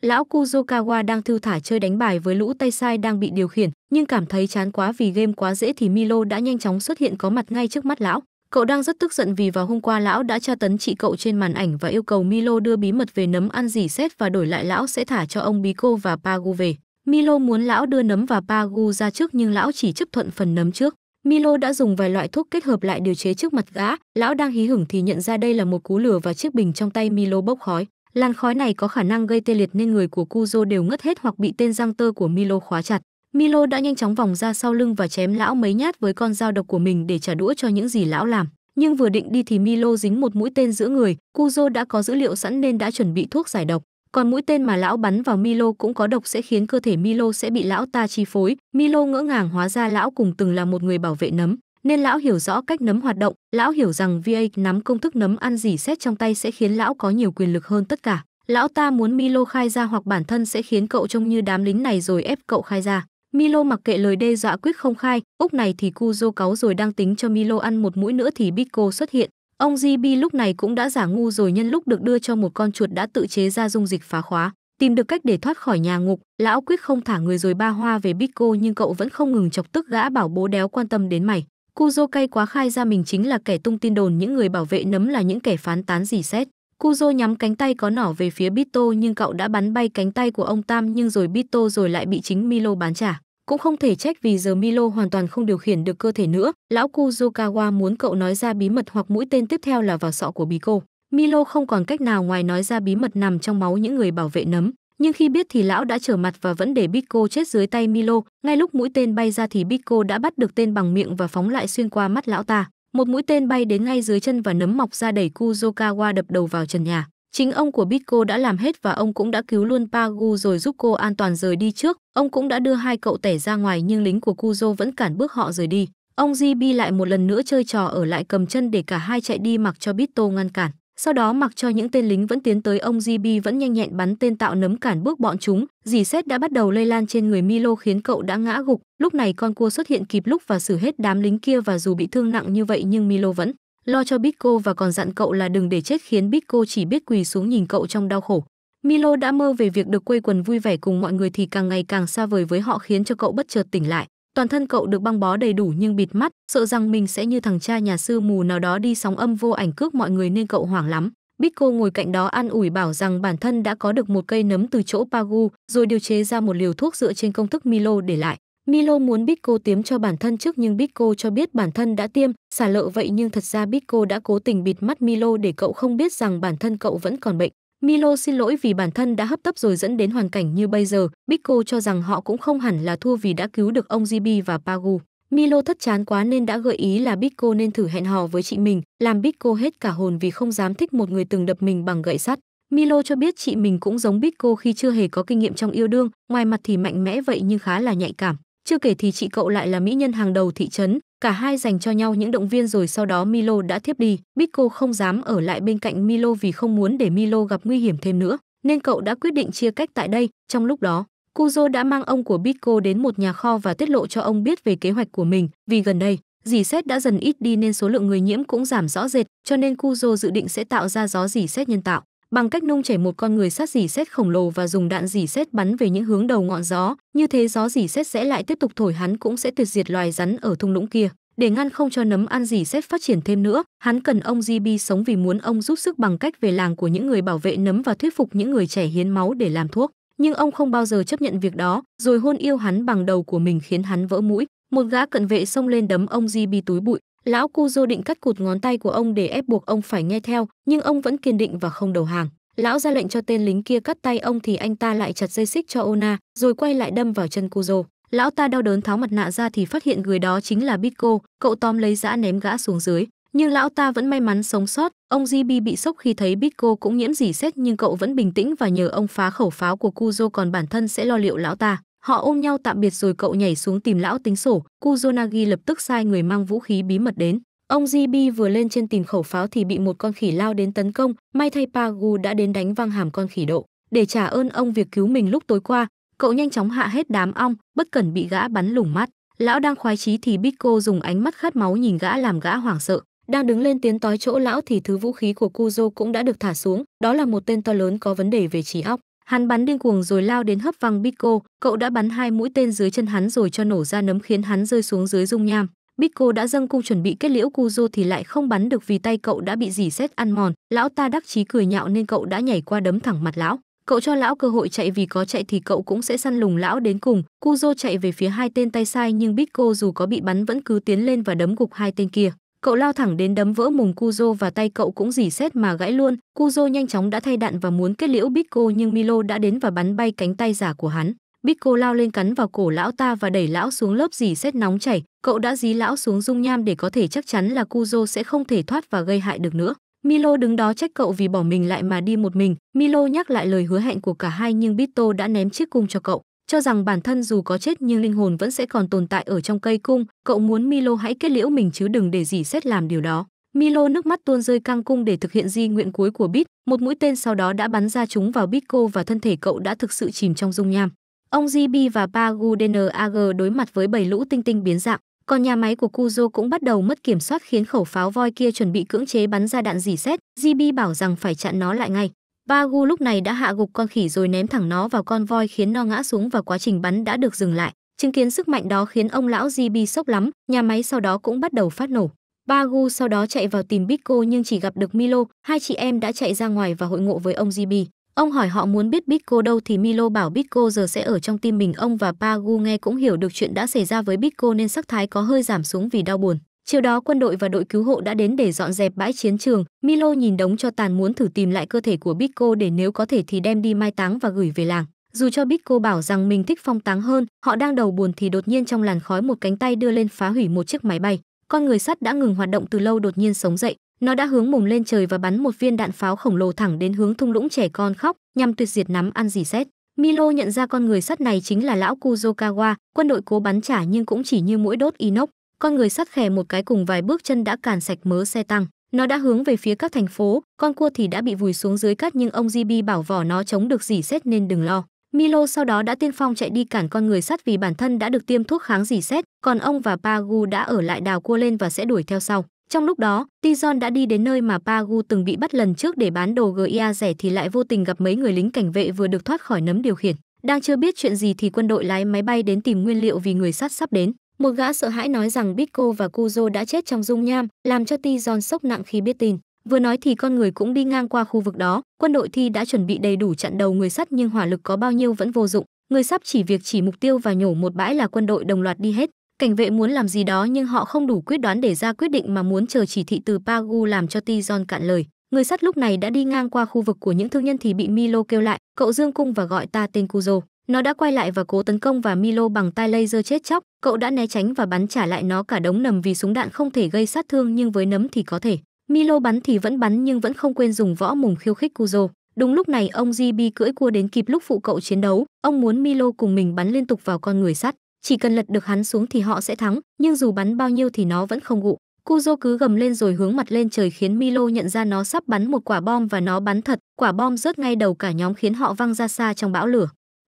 Lão Kuzokawa đang thư thả chơi đánh bài với lũ tay sai đang bị điều khiển, nhưng cảm thấy chán quá vì game quá dễ thì Milo đã nhanh chóng xuất hiện có mặt ngay trước mắt lão. Cậu đang rất tức giận vì vào hôm qua lão đã tra tấn chị cậu trên màn ảnh và yêu cầu Milo đưa bí mật về nấm ăn gì xét và đổi lại lão sẽ thả cho ông Biko và Pagu về. Milo muốn lão đưa nấm và Pagu ra trước nhưng lão chỉ chấp thuận phần nấm trước. Milo đã dùng vài loại thuốc kết hợp lại điều chế trước mặt gã, lão đang hí hửng thì nhận ra đây là một cú lửa và chiếc bình trong tay Milo bốc khói. Làn khói này có khả năng gây tê liệt nên người của Kuzo đều ngất hết hoặc bị tên răng tơ của Milo khóa chặt. Milo đã nhanh chóng vòng ra sau lưng và chém lão mấy nhát với con dao độc của mình để trả đũa cho những gì lão làm. Nhưng vừa định đi thì Milo dính một mũi tên giữa người, Kuzo đã có dữ liệu sẵn nên đã chuẩn bị thuốc giải độc. Còn mũi tên mà lão bắn vào Milo cũng có độc sẽ khiến cơ thể Milo sẽ bị lão ta chi phối. Milo ngỡ ngàng hóa ra lão cùng từng là một người bảo vệ nấm, nên lão hiểu rõ cách nấm hoạt động. Lão hiểu rằng VA nắm công thức nấm ăn gì xét trong tay sẽ khiến lão có nhiều quyền lực hơn tất cả. Lão ta muốn Milo khai ra hoặc bản thân sẽ khiến cậu trông như đám lính này rồi ép cậu khai ra. Milo mặc kệ lời đe dọa quyết không khai, Úc này thì Cujo cáu rồi đang tính cho Milo ăn một mũi nữa thì Bitco xuất hiện. Ông GB lúc này cũng đã giả ngu rồi nhân lúc được đưa cho một con chuột đã tự chế ra dung dịch phá khóa, tìm được cách để thoát khỏi nhà ngục, lão quyết không thả người rồi ba hoa về Bitco nhưng cậu vẫn không ngừng chọc tức gã bảo bố đéo quan tâm đến mày. Cujo cay quá khai ra mình chính là kẻ tung tin đồn những người bảo vệ nấm là những kẻ phán tán gì xét. Cujo nhắm cánh tay có nỏ về phía Bito nhưng cậu đã bắn bay cánh tay của ông Tam nhưng rồi Bito rồi lại bị chính Milo bán trả cũng không thể trách vì giờ Milo hoàn toàn không điều khiển được cơ thể nữa, lão Kuzukawa muốn cậu nói ra bí mật hoặc mũi tên tiếp theo là vào sọ của bí cô. Milo không còn cách nào ngoài nói ra bí mật nằm trong máu những người bảo vệ nấm, nhưng khi biết thì lão đã trở mặt và vẫn để Biko chết dưới tay Milo, ngay lúc mũi tên bay ra thì Biko đã bắt được tên bằng miệng và phóng lại xuyên qua mắt lão ta. Một mũi tên bay đến ngay dưới chân và nấm mọc ra đẩy Kuzokawa đập đầu vào trần nhà. Chính ông của Bitco đã làm hết và ông cũng đã cứu luôn Pagu rồi giúp cô an toàn rời đi trước. Ông cũng đã đưa hai cậu tẻ ra ngoài nhưng lính của Kuzo vẫn cản bước họ rời đi. Ông GB lại một lần nữa chơi trò ở lại cầm chân để cả hai chạy đi mặc cho Bitto ngăn cản. Sau đó mặc cho những tên lính vẫn tiến tới ông GB vẫn nhanh nhẹn bắn tên tạo nấm cản bước bọn chúng, dì xét đã bắt đầu lây lan trên người Milo khiến cậu đã ngã gục. Lúc này con cua xuất hiện kịp lúc và xử hết đám lính kia và dù bị thương nặng như vậy nhưng Milo vẫn lo cho Bitco và còn dặn cậu là đừng để chết khiến Bitco chỉ biết quỳ xuống nhìn cậu trong đau khổ. Milo đã mơ về việc được quây quần vui vẻ cùng mọi người thì càng ngày càng xa vời với họ khiến cho cậu bất chợt tỉnh lại. Toàn thân cậu được băng bó đầy đủ nhưng bịt mắt, sợ rằng mình sẽ như thằng cha nhà sư mù nào đó đi sóng âm vô ảnh cướp mọi người nên cậu hoảng lắm. Bitco ngồi cạnh đó an ủi bảo rằng bản thân đã có được một cây nấm từ chỗ Pagu, rồi điều chế ra một liều thuốc dựa trên công thức Milo để lại. Milo muốn Bitco tiêm cho bản thân trước nhưng Bitco cho biết bản thân đã tiêm, xả lợ vậy nhưng thật ra Bitco đã cố tình bịt mắt Milo để cậu không biết rằng bản thân cậu vẫn còn bệnh. Milo xin lỗi vì bản thân đã hấp tấp rồi dẫn đến hoàn cảnh như bây giờ. Bitco cho rằng họ cũng không hẳn là thua vì đã cứu được ông GB và Pagu. Milo thất chán quá nên đã gợi ý là Bitco nên thử hẹn hò với chị mình, làm Bitco hết cả hồn vì không dám thích một người từng đập mình bằng gậy sắt. Milo cho biết chị mình cũng giống Bitco khi chưa hề có kinh nghiệm trong yêu đương, ngoài mặt thì mạnh mẽ vậy nhưng khá là nhạy cảm. Chưa kể thì chị cậu lại là mỹ nhân hàng đầu thị trấn, cả hai dành cho nhau những động viên rồi sau đó Milo đã thiếp đi. Bitco không dám ở lại bên cạnh Milo vì không muốn để Milo gặp nguy hiểm thêm nữa, nên cậu đã quyết định chia cách tại đây. Trong lúc đó, Kuzo đã mang ông của Bitco đến một nhà kho và tiết lộ cho ông biết về kế hoạch của mình, vì gần đây, dì xét đã dần ít đi nên số lượng người nhiễm cũng giảm rõ rệt, cho nên Kuzo dự định sẽ tạo ra gió dì xét nhân tạo bằng cách nung chảy một con người sát dỉ xét khổng lồ và dùng đạn dỉ xét bắn về những hướng đầu ngọn gió như thế gió dỉ xét sẽ lại tiếp tục thổi hắn cũng sẽ tuyệt diệt loài rắn ở thung lũng kia để ngăn không cho nấm ăn dỉ xét phát triển thêm nữa hắn cần ông gb sống vì muốn ông giúp sức bằng cách về làng của những người bảo vệ nấm và thuyết phục những người trẻ hiến máu để làm thuốc nhưng ông không bao giờ chấp nhận việc đó rồi hôn yêu hắn bằng đầu của mình khiến hắn vỡ mũi một gã cận vệ xông lên đấm ông gb túi bụi Lão Cu định cắt cụt ngón tay của ông để ép buộc ông phải nghe theo, nhưng ông vẫn kiên định và không đầu hàng. Lão ra lệnh cho tên lính kia cắt tay ông thì anh ta lại chặt dây xích cho Ona, rồi quay lại đâm vào chân Cu Lão ta đau đớn tháo mặt nạ ra thì phát hiện người đó chính là Bitco, cậu tóm lấy giã ném gã xuống dưới. Nhưng lão ta vẫn may mắn sống sót, ông GB bị sốc khi thấy Bitco cũng nhiễm dỉ xét nhưng cậu vẫn bình tĩnh và nhờ ông phá khẩu pháo của Cujo còn bản thân sẽ lo liệu lão ta. Họ ôm nhau tạm biệt rồi cậu nhảy xuống tìm lão tính sổ. Kuzonagi lập tức sai người mang vũ khí bí mật đến. Ông GB vừa lên trên tìm khẩu pháo thì bị một con khỉ lao đến tấn công. May thay Pagu đã đến đánh văng hàm con khỉ độ. Để trả ơn ông việc cứu mình lúc tối qua, cậu nhanh chóng hạ hết đám ong, bất cần bị gã bắn lủng mắt. Lão đang khoái chí thì Bitco dùng ánh mắt khát máu nhìn gã làm gã hoảng sợ. Đang đứng lên tiến tới chỗ lão thì thứ vũ khí của Kuzo cũng đã được thả xuống, đó là một tên to lớn có vấn đề về trí óc. Hắn bắn điên cuồng rồi lao đến hấp văng bico. cậu đã bắn hai mũi tên dưới chân hắn rồi cho nổ ra nấm khiến hắn rơi xuống dưới dung nham. bico đã dâng cung chuẩn bị kết liễu Cujo thì lại không bắn được vì tay cậu đã bị dỉ xét ăn mòn, lão ta đắc chí cười nhạo nên cậu đã nhảy qua đấm thẳng mặt lão. Cậu cho lão cơ hội chạy vì có chạy thì cậu cũng sẽ săn lùng lão đến cùng. Cujo chạy về phía hai tên tay sai nhưng bico dù có bị bắn vẫn cứ tiến lên và đấm gục hai tên kia. Cậu lao thẳng đến đấm vỡ mùng Cujo và tay cậu cũng dì xét mà gãy luôn. Cujo nhanh chóng đã thay đạn và muốn kết liễu Bitco nhưng Milo đã đến và bắn bay cánh tay giả của hắn. Bitco lao lên cắn vào cổ lão ta và đẩy lão xuống lớp dì xét nóng chảy. Cậu đã dí lão xuống dung nham để có thể chắc chắn là Cujo sẽ không thể thoát và gây hại được nữa. Milo đứng đó trách cậu vì bỏ mình lại mà đi một mình. Milo nhắc lại lời hứa hẹn của cả hai nhưng Bito đã ném chiếc cung cho cậu cho rằng bản thân dù có chết nhưng linh hồn vẫn sẽ còn tồn tại ở trong cây cung, cậu muốn Milo hãy kết liễu mình chứ đừng để dì xét làm điều đó. Milo nước mắt tuôn rơi căng cung để thực hiện di nguyện cuối của Bit, một mũi tên sau đó đã bắn ra chúng vào cô và thân thể cậu đã thực sự chìm trong dung nham. Ông GB và Pagudener AG đối mặt với bầy lũ tinh tinh biến dạng, còn nhà máy của Kuzo cũng bắt đầu mất kiểm soát khiến khẩu pháo voi kia chuẩn bị cưỡng chế bắn ra đạn dỉ xét, GB bảo rằng phải chặn nó lại ngay. Vagu lúc này đã hạ gục con khỉ rồi ném thẳng nó vào con voi khiến nó ngã xuống và quá trình bắn đã được dừng lại. Chứng kiến sức mạnh đó khiến ông lão GB sốc lắm, nhà máy sau đó cũng bắt đầu phát nổ. Bagu sau đó chạy vào tìm Bitco nhưng chỉ gặp được Milo, hai chị em đã chạy ra ngoài và hội ngộ với ông GB. Ông hỏi họ muốn biết Bitco đâu thì Milo bảo Bitco giờ sẽ ở trong tim mình ông và Bagu nghe cũng hiểu được chuyện đã xảy ra với Bitco nên sắc thái có hơi giảm xuống vì đau buồn. Chiều đó quân đội và đội cứu hộ đã đến để dọn dẹp bãi chiến trường, Milo nhìn đống cho tàn muốn thử tìm lại cơ thể của Bitco để nếu có thể thì đem đi mai táng và gửi về làng. Dù cho Bitco bảo rằng mình thích phong táng hơn, họ đang đầu buồn thì đột nhiên trong làn khói một cánh tay đưa lên phá hủy một chiếc máy bay. Con người sắt đã ngừng hoạt động từ lâu đột nhiên sống dậy, nó đã hướng mồm lên trời và bắn một viên đạn pháo khổng lồ thẳng đến hướng thung lũng trẻ con khóc, nhằm tuyệt diệt nắm ăn dì xét. Milo nhận ra con người sắt này chính là lão Kuzokawa, quân đội cố bắn trả nhưng cũng chỉ như mũi đốt inox, con người sắt khè một cái cùng vài bước chân đã càn sạch mớ xe tăng nó đã hướng về phía các thành phố con cua thì đã bị vùi xuống dưới cát nhưng ông gb bảo vỏ nó chống được dỉ xét nên đừng lo milo sau đó đã tiên phong chạy đi cản con người sắt vì bản thân đã được tiêm thuốc kháng dỉ xét còn ông và pagu đã ở lại đào cua lên và sẽ đuổi theo sau trong lúc đó tizon đã đi đến nơi mà pagu từng bị bắt lần trước để bán đồ gia rẻ thì lại vô tình gặp mấy người lính cảnh vệ vừa được thoát khỏi nấm điều khiển đang chưa biết chuyện gì thì quân đội lái máy bay đến tìm nguyên liệu vì người sắt sắp đến một gã sợ hãi nói rằng Bitco và Kuzo đã chết trong dung nham, làm cho Tijon sốc nặng khi biết tin. Vừa nói thì con người cũng đi ngang qua khu vực đó, quân đội thi đã chuẩn bị đầy đủ chặn đầu người sắt nhưng hỏa lực có bao nhiêu vẫn vô dụng. Người sắp chỉ việc chỉ mục tiêu và nhổ một bãi là quân đội đồng loạt đi hết. Cảnh vệ muốn làm gì đó nhưng họ không đủ quyết đoán để ra quyết định mà muốn chờ chỉ thị từ Pagu làm cho Tijon cạn lời. Người sắt lúc này đã đi ngang qua khu vực của những thương nhân thì bị Milo kêu lại, cậu dương cung và gọi ta tên Kuzo. Nó đã quay lại và cố tấn công và Milo bằng tay laser chết chóc, cậu đã né tránh và bắn trả lại nó cả đống nầm vì súng đạn không thể gây sát thương nhưng với nấm thì có thể. Milo bắn thì vẫn bắn nhưng vẫn không quên dùng võ mồm khiêu khích Kuzo. Đúng lúc này ông GB cưỡi cua đến kịp lúc phụ cậu chiến đấu, ông muốn Milo cùng mình bắn liên tục vào con người sắt, chỉ cần lật được hắn xuống thì họ sẽ thắng, nhưng dù bắn bao nhiêu thì nó vẫn không gụ. Kuzo cứ gầm lên rồi hướng mặt lên trời khiến Milo nhận ra nó sắp bắn một quả bom và nó bắn thật, quả bom rớt ngay đầu cả nhóm khiến họ văng ra xa trong bão lửa.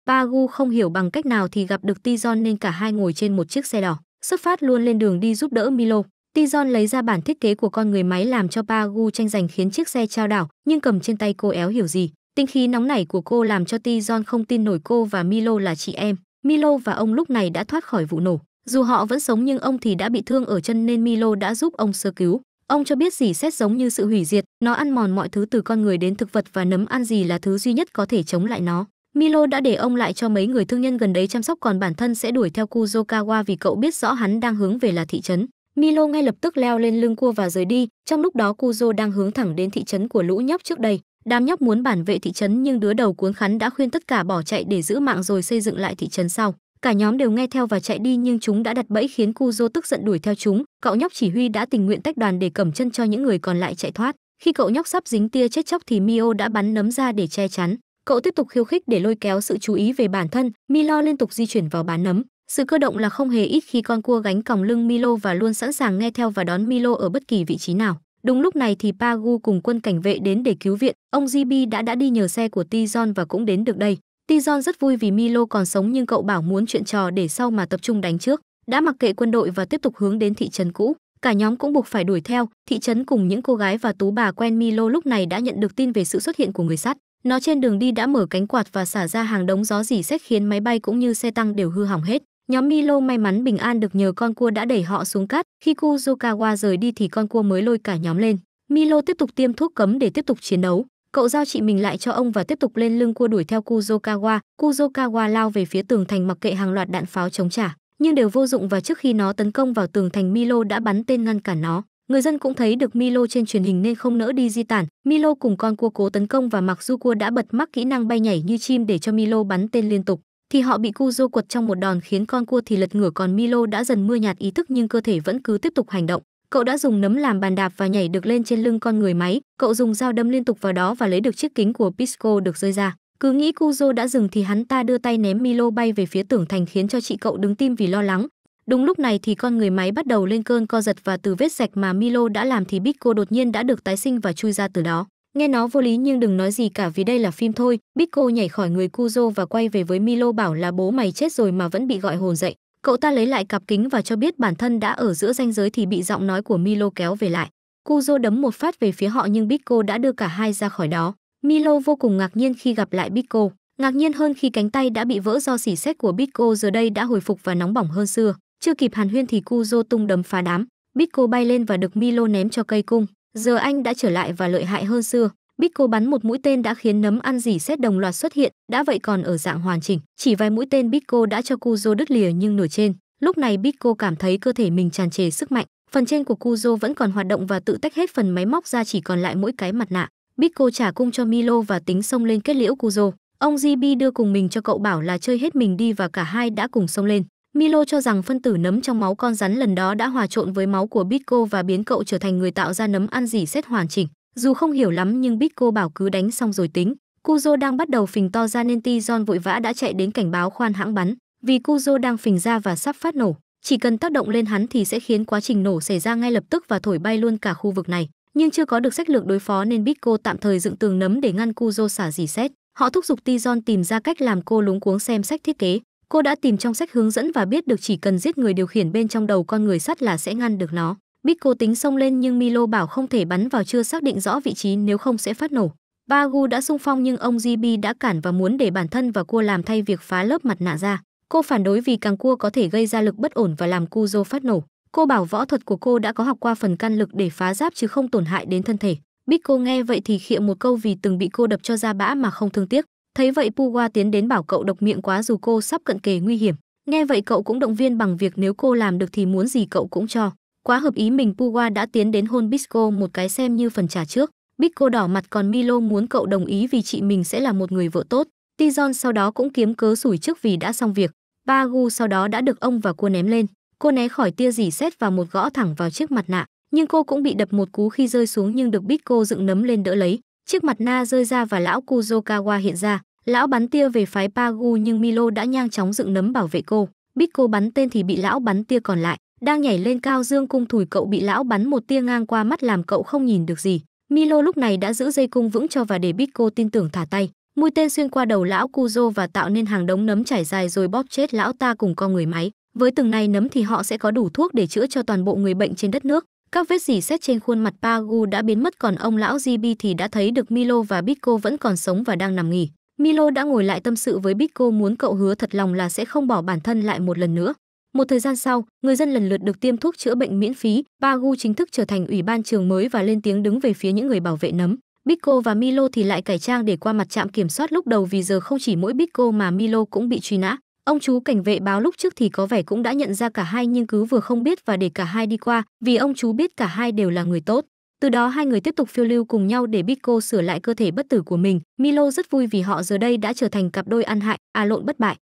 Pagu không hiểu bằng cách nào thì gặp được Tizon nên cả hai ngồi trên một chiếc xe đỏ, xuất phát luôn lên đường đi giúp đỡ Milo. Tizon lấy ra bản thiết kế của con người máy làm cho Pagu tranh giành khiến chiếc xe trao đảo, nhưng cầm trên tay cô éo hiểu gì. Tinh khí nóng nảy của cô làm cho Tizon không tin nổi cô và Milo là chị em. Milo và ông lúc này đã thoát khỏi vụ nổ. Dù họ vẫn sống nhưng ông thì đã bị thương ở chân nên Milo đã giúp ông sơ cứu. Ông cho biết gì xét giống như sự hủy diệt, nó ăn mòn mọi thứ từ con người đến thực vật và nấm ăn gì là thứ duy nhất có thể chống lại nó. Milo đã để ông lại cho mấy người thương nhân gần đấy chăm sóc còn bản thân sẽ đuổi theo Kuzokawa vì cậu biết rõ hắn đang hướng về là thị trấn. Milo ngay lập tức leo lên lưng cua và rời đi, trong lúc đó Kuzo đang hướng thẳng đến thị trấn của lũ nhóc trước đây. Đám nhóc muốn bản vệ thị trấn nhưng đứa đầu cuốn khắn đã khuyên tất cả bỏ chạy để giữ mạng rồi xây dựng lại thị trấn sau. Cả nhóm đều nghe theo và chạy đi nhưng chúng đã đặt bẫy khiến Kuzo tức giận đuổi theo chúng. Cậu nhóc chỉ huy đã tình nguyện tách đoàn để cầm chân cho những người còn lại chạy thoát. Khi cậu nhóc sắp dính tia chết chóc thì Mio đã bắn nấm ra để che chắn. Cậu tiếp tục khiêu khích để lôi kéo sự chú ý về bản thân, Milo liên tục di chuyển vào bán nấm. Sự cơ động là không hề ít khi con cua gánh còng lưng Milo và luôn sẵn sàng nghe theo và đón Milo ở bất kỳ vị trí nào. Đúng lúc này thì Pagu cùng quân cảnh vệ đến để cứu viện, ông GB đã đã đi nhờ xe của Tizon và cũng đến được đây. Tizon rất vui vì Milo còn sống nhưng cậu bảo muốn chuyện trò để sau mà tập trung đánh trước. Đã mặc kệ quân đội và tiếp tục hướng đến thị trấn cũ. Cả nhóm cũng buộc phải đuổi theo, thị trấn cùng những cô gái và tú bà quen Milo lúc này đã nhận được tin về sự xuất hiện của người sắt. Nó trên đường đi đã mở cánh quạt và xả ra hàng đống gió rỉ sét khiến máy bay cũng như xe tăng đều hư hỏng hết. Nhóm Milo may mắn bình an được nhờ con cua đã đẩy họ xuống cát. Khi Kuzukawa rời đi thì con cua mới lôi cả nhóm lên. Milo tiếp tục tiêm thuốc cấm để tiếp tục chiến đấu. Cậu giao chị mình lại cho ông và tiếp tục lên lưng cua đuổi theo Kuzokawa. Kuzokawa lao về phía tường thành mặc kệ hàng loạt đạn pháo chống trả, nhưng đều vô dụng và trước khi nó tấn công vào tường thành Milo đã bắn tên ngăn cản nó. Người dân cũng thấy được Milo trên truyền hình nên không nỡ đi di tản. Milo cùng con cua cố tấn công và mặc dù cua đã bật mắc kỹ năng bay nhảy như chim để cho Milo bắn tên liên tục, thì họ bị Kuzo quật trong một đòn khiến con cua thì lật ngửa còn Milo đã dần mưa nhạt ý thức nhưng cơ thể vẫn cứ tiếp tục hành động. Cậu đã dùng nấm làm bàn đạp và nhảy được lên trên lưng con người máy, cậu dùng dao đâm liên tục vào đó và lấy được chiếc kính của Pisco được rơi ra. Cứ nghĩ Kuzo đã dừng thì hắn ta đưa tay ném Milo bay về phía tưởng thành khiến cho chị cậu đứng tim vì lo lắng, Đúng lúc này thì con người máy bắt đầu lên cơn co giật và từ vết sạch mà Milo đã làm thì Bitco đột nhiên đã được tái sinh và chui ra từ đó. Nghe nó vô lý nhưng đừng nói gì cả vì đây là phim thôi. Bitco nhảy khỏi người Kuzo và quay về với Milo bảo là bố mày chết rồi mà vẫn bị gọi hồn dậy. Cậu ta lấy lại cặp kính và cho biết bản thân đã ở giữa ranh giới thì bị giọng nói của Milo kéo về lại. Kuzo đấm một phát về phía họ nhưng Bitco đã đưa cả hai ra khỏi đó. Milo vô cùng ngạc nhiên khi gặp lại Bitco, ngạc nhiên hơn khi cánh tay đã bị vỡ do xỉ xét của Bitco giờ đây đã hồi phục và nóng bỏng hơn xưa. Chưa kịp hàn huyên thì Cujo tung đấm phá đám, Bitco bay lên và được Milo ném cho cây cung. Giờ anh đã trở lại và lợi hại hơn xưa. Bitco bắn một mũi tên đã khiến nấm ăn dỉ xét đồng loạt xuất hiện, đã vậy còn ở dạng hoàn chỉnh. Chỉ vài mũi tên Bitco đã cho Cujo đứt lìa nhưng nổi trên. Lúc này Bitco cảm thấy cơ thể mình tràn trề sức mạnh. Phần trên của Cujo vẫn còn hoạt động và tự tách hết phần máy móc ra chỉ còn lại mỗi cái mặt nạ. Bitco trả cung cho Milo và tính xông lên kết liễu Cujo. Ông GB đưa cùng mình cho cậu bảo là chơi hết mình đi và cả hai đã cùng xông lên. Milo cho rằng phân tử nấm trong máu con rắn lần đó đã hòa trộn với máu của Bitco và biến cậu trở thành người tạo ra nấm ăn dỉ xét hoàn chỉnh. Dù không hiểu lắm nhưng Bitco bảo cứ đánh xong rồi tính. Kuzo đang bắt đầu phình to ra nên Tizon vội vã đã chạy đến cảnh báo khoan hãng bắn, vì Kuzo đang phình ra và sắp phát nổ. Chỉ cần tác động lên hắn thì sẽ khiến quá trình nổ xảy ra ngay lập tức và thổi bay luôn cả khu vực này. Nhưng chưa có được sách lược đối phó nên Bitco tạm thời dựng tường nấm để ngăn Kuzo xả dì xét. Họ thúc giục Tizon tìm ra cách làm cô lúng cuống xem sách thiết kế. Cô đã tìm trong sách hướng dẫn và biết được chỉ cần giết người điều khiển bên trong đầu con người sắt là sẽ ngăn được nó. Bích cô tính xông lên nhưng Milo bảo không thể bắn vào chưa xác định rõ vị trí nếu không sẽ phát nổ. Bagu đã sung phong nhưng ông GB đã cản và muốn để bản thân và cua làm thay việc phá lớp mặt nạ ra. Cô phản đối vì càng cua có thể gây ra lực bất ổn và làm Kuzo phát nổ. Cô bảo võ thuật của cô đã có học qua phần căn lực để phá giáp chứ không tổn hại đến thân thể. Bích cô nghe vậy thì khịa một câu vì từng bị cô đập cho ra bã mà không thương tiếc. Thấy vậy Puwa tiến đến bảo cậu độc miệng quá dù cô sắp cận kề nguy hiểm. Nghe vậy cậu cũng động viên bằng việc nếu cô làm được thì muốn gì cậu cũng cho. Quá hợp ý mình Puwa đã tiến đến hôn Bisco một cái xem như phần trả trước. Bisco đỏ mặt còn Milo muốn cậu đồng ý vì chị mình sẽ là một người vợ tốt. Tizon sau đó cũng kiếm cớ sủi trước vì đã xong việc. Ba Gu sau đó đã được ông và cô ném lên. Cô né khỏi tia dỉ xét và một gõ thẳng vào chiếc mặt nạ, nhưng cô cũng bị đập một cú khi rơi xuống nhưng được Bisco dựng nấm lên đỡ lấy. Chiếc mặt na rơi ra và lão Kuzokawa hiện ra. Lão bắn tia về phái Pagu nhưng Milo đã nhanh chóng dựng nấm bảo vệ cô. Bích cô bắn tên thì bị lão bắn tia còn lại, đang nhảy lên cao dương cung thủi cậu bị lão bắn một tia ngang qua mắt làm cậu không nhìn được gì. Milo lúc này đã giữ dây cung vững cho và để Bích cô tin tưởng thả tay. Mũi tên xuyên qua đầu lão Kuzo và tạo nên hàng đống nấm trải dài rồi bóp chết lão ta cùng con người máy. Với từng này nấm thì họ sẽ có đủ thuốc để chữa cho toàn bộ người bệnh trên đất nước. Các vết dỉ xét trên khuôn mặt Pagu đã biến mất còn ông lão GB thì đã thấy được Milo và Biko vẫn còn sống và đang nằm nghỉ. Milo đã ngồi lại tâm sự với Bitco muốn cậu hứa thật lòng là sẽ không bỏ bản thân lại một lần nữa. Một thời gian sau, người dân lần lượt được tiêm thuốc chữa bệnh miễn phí, Bagu chính thức trở thành ủy ban trường mới và lên tiếng đứng về phía những người bảo vệ nấm. Bitco và Milo thì lại cải trang để qua mặt trạm kiểm soát lúc đầu vì giờ không chỉ mỗi Bitco mà Milo cũng bị truy nã. Ông chú cảnh vệ báo lúc trước thì có vẻ cũng đã nhận ra cả hai nhưng cứ vừa không biết và để cả hai đi qua vì ông chú biết cả hai đều là người tốt. Từ đó hai người tiếp tục phiêu lưu cùng nhau để Bitco sửa lại cơ thể bất tử của mình. Milo rất vui vì họ giờ đây đã trở thành cặp đôi ăn hại, à lộn bất bại.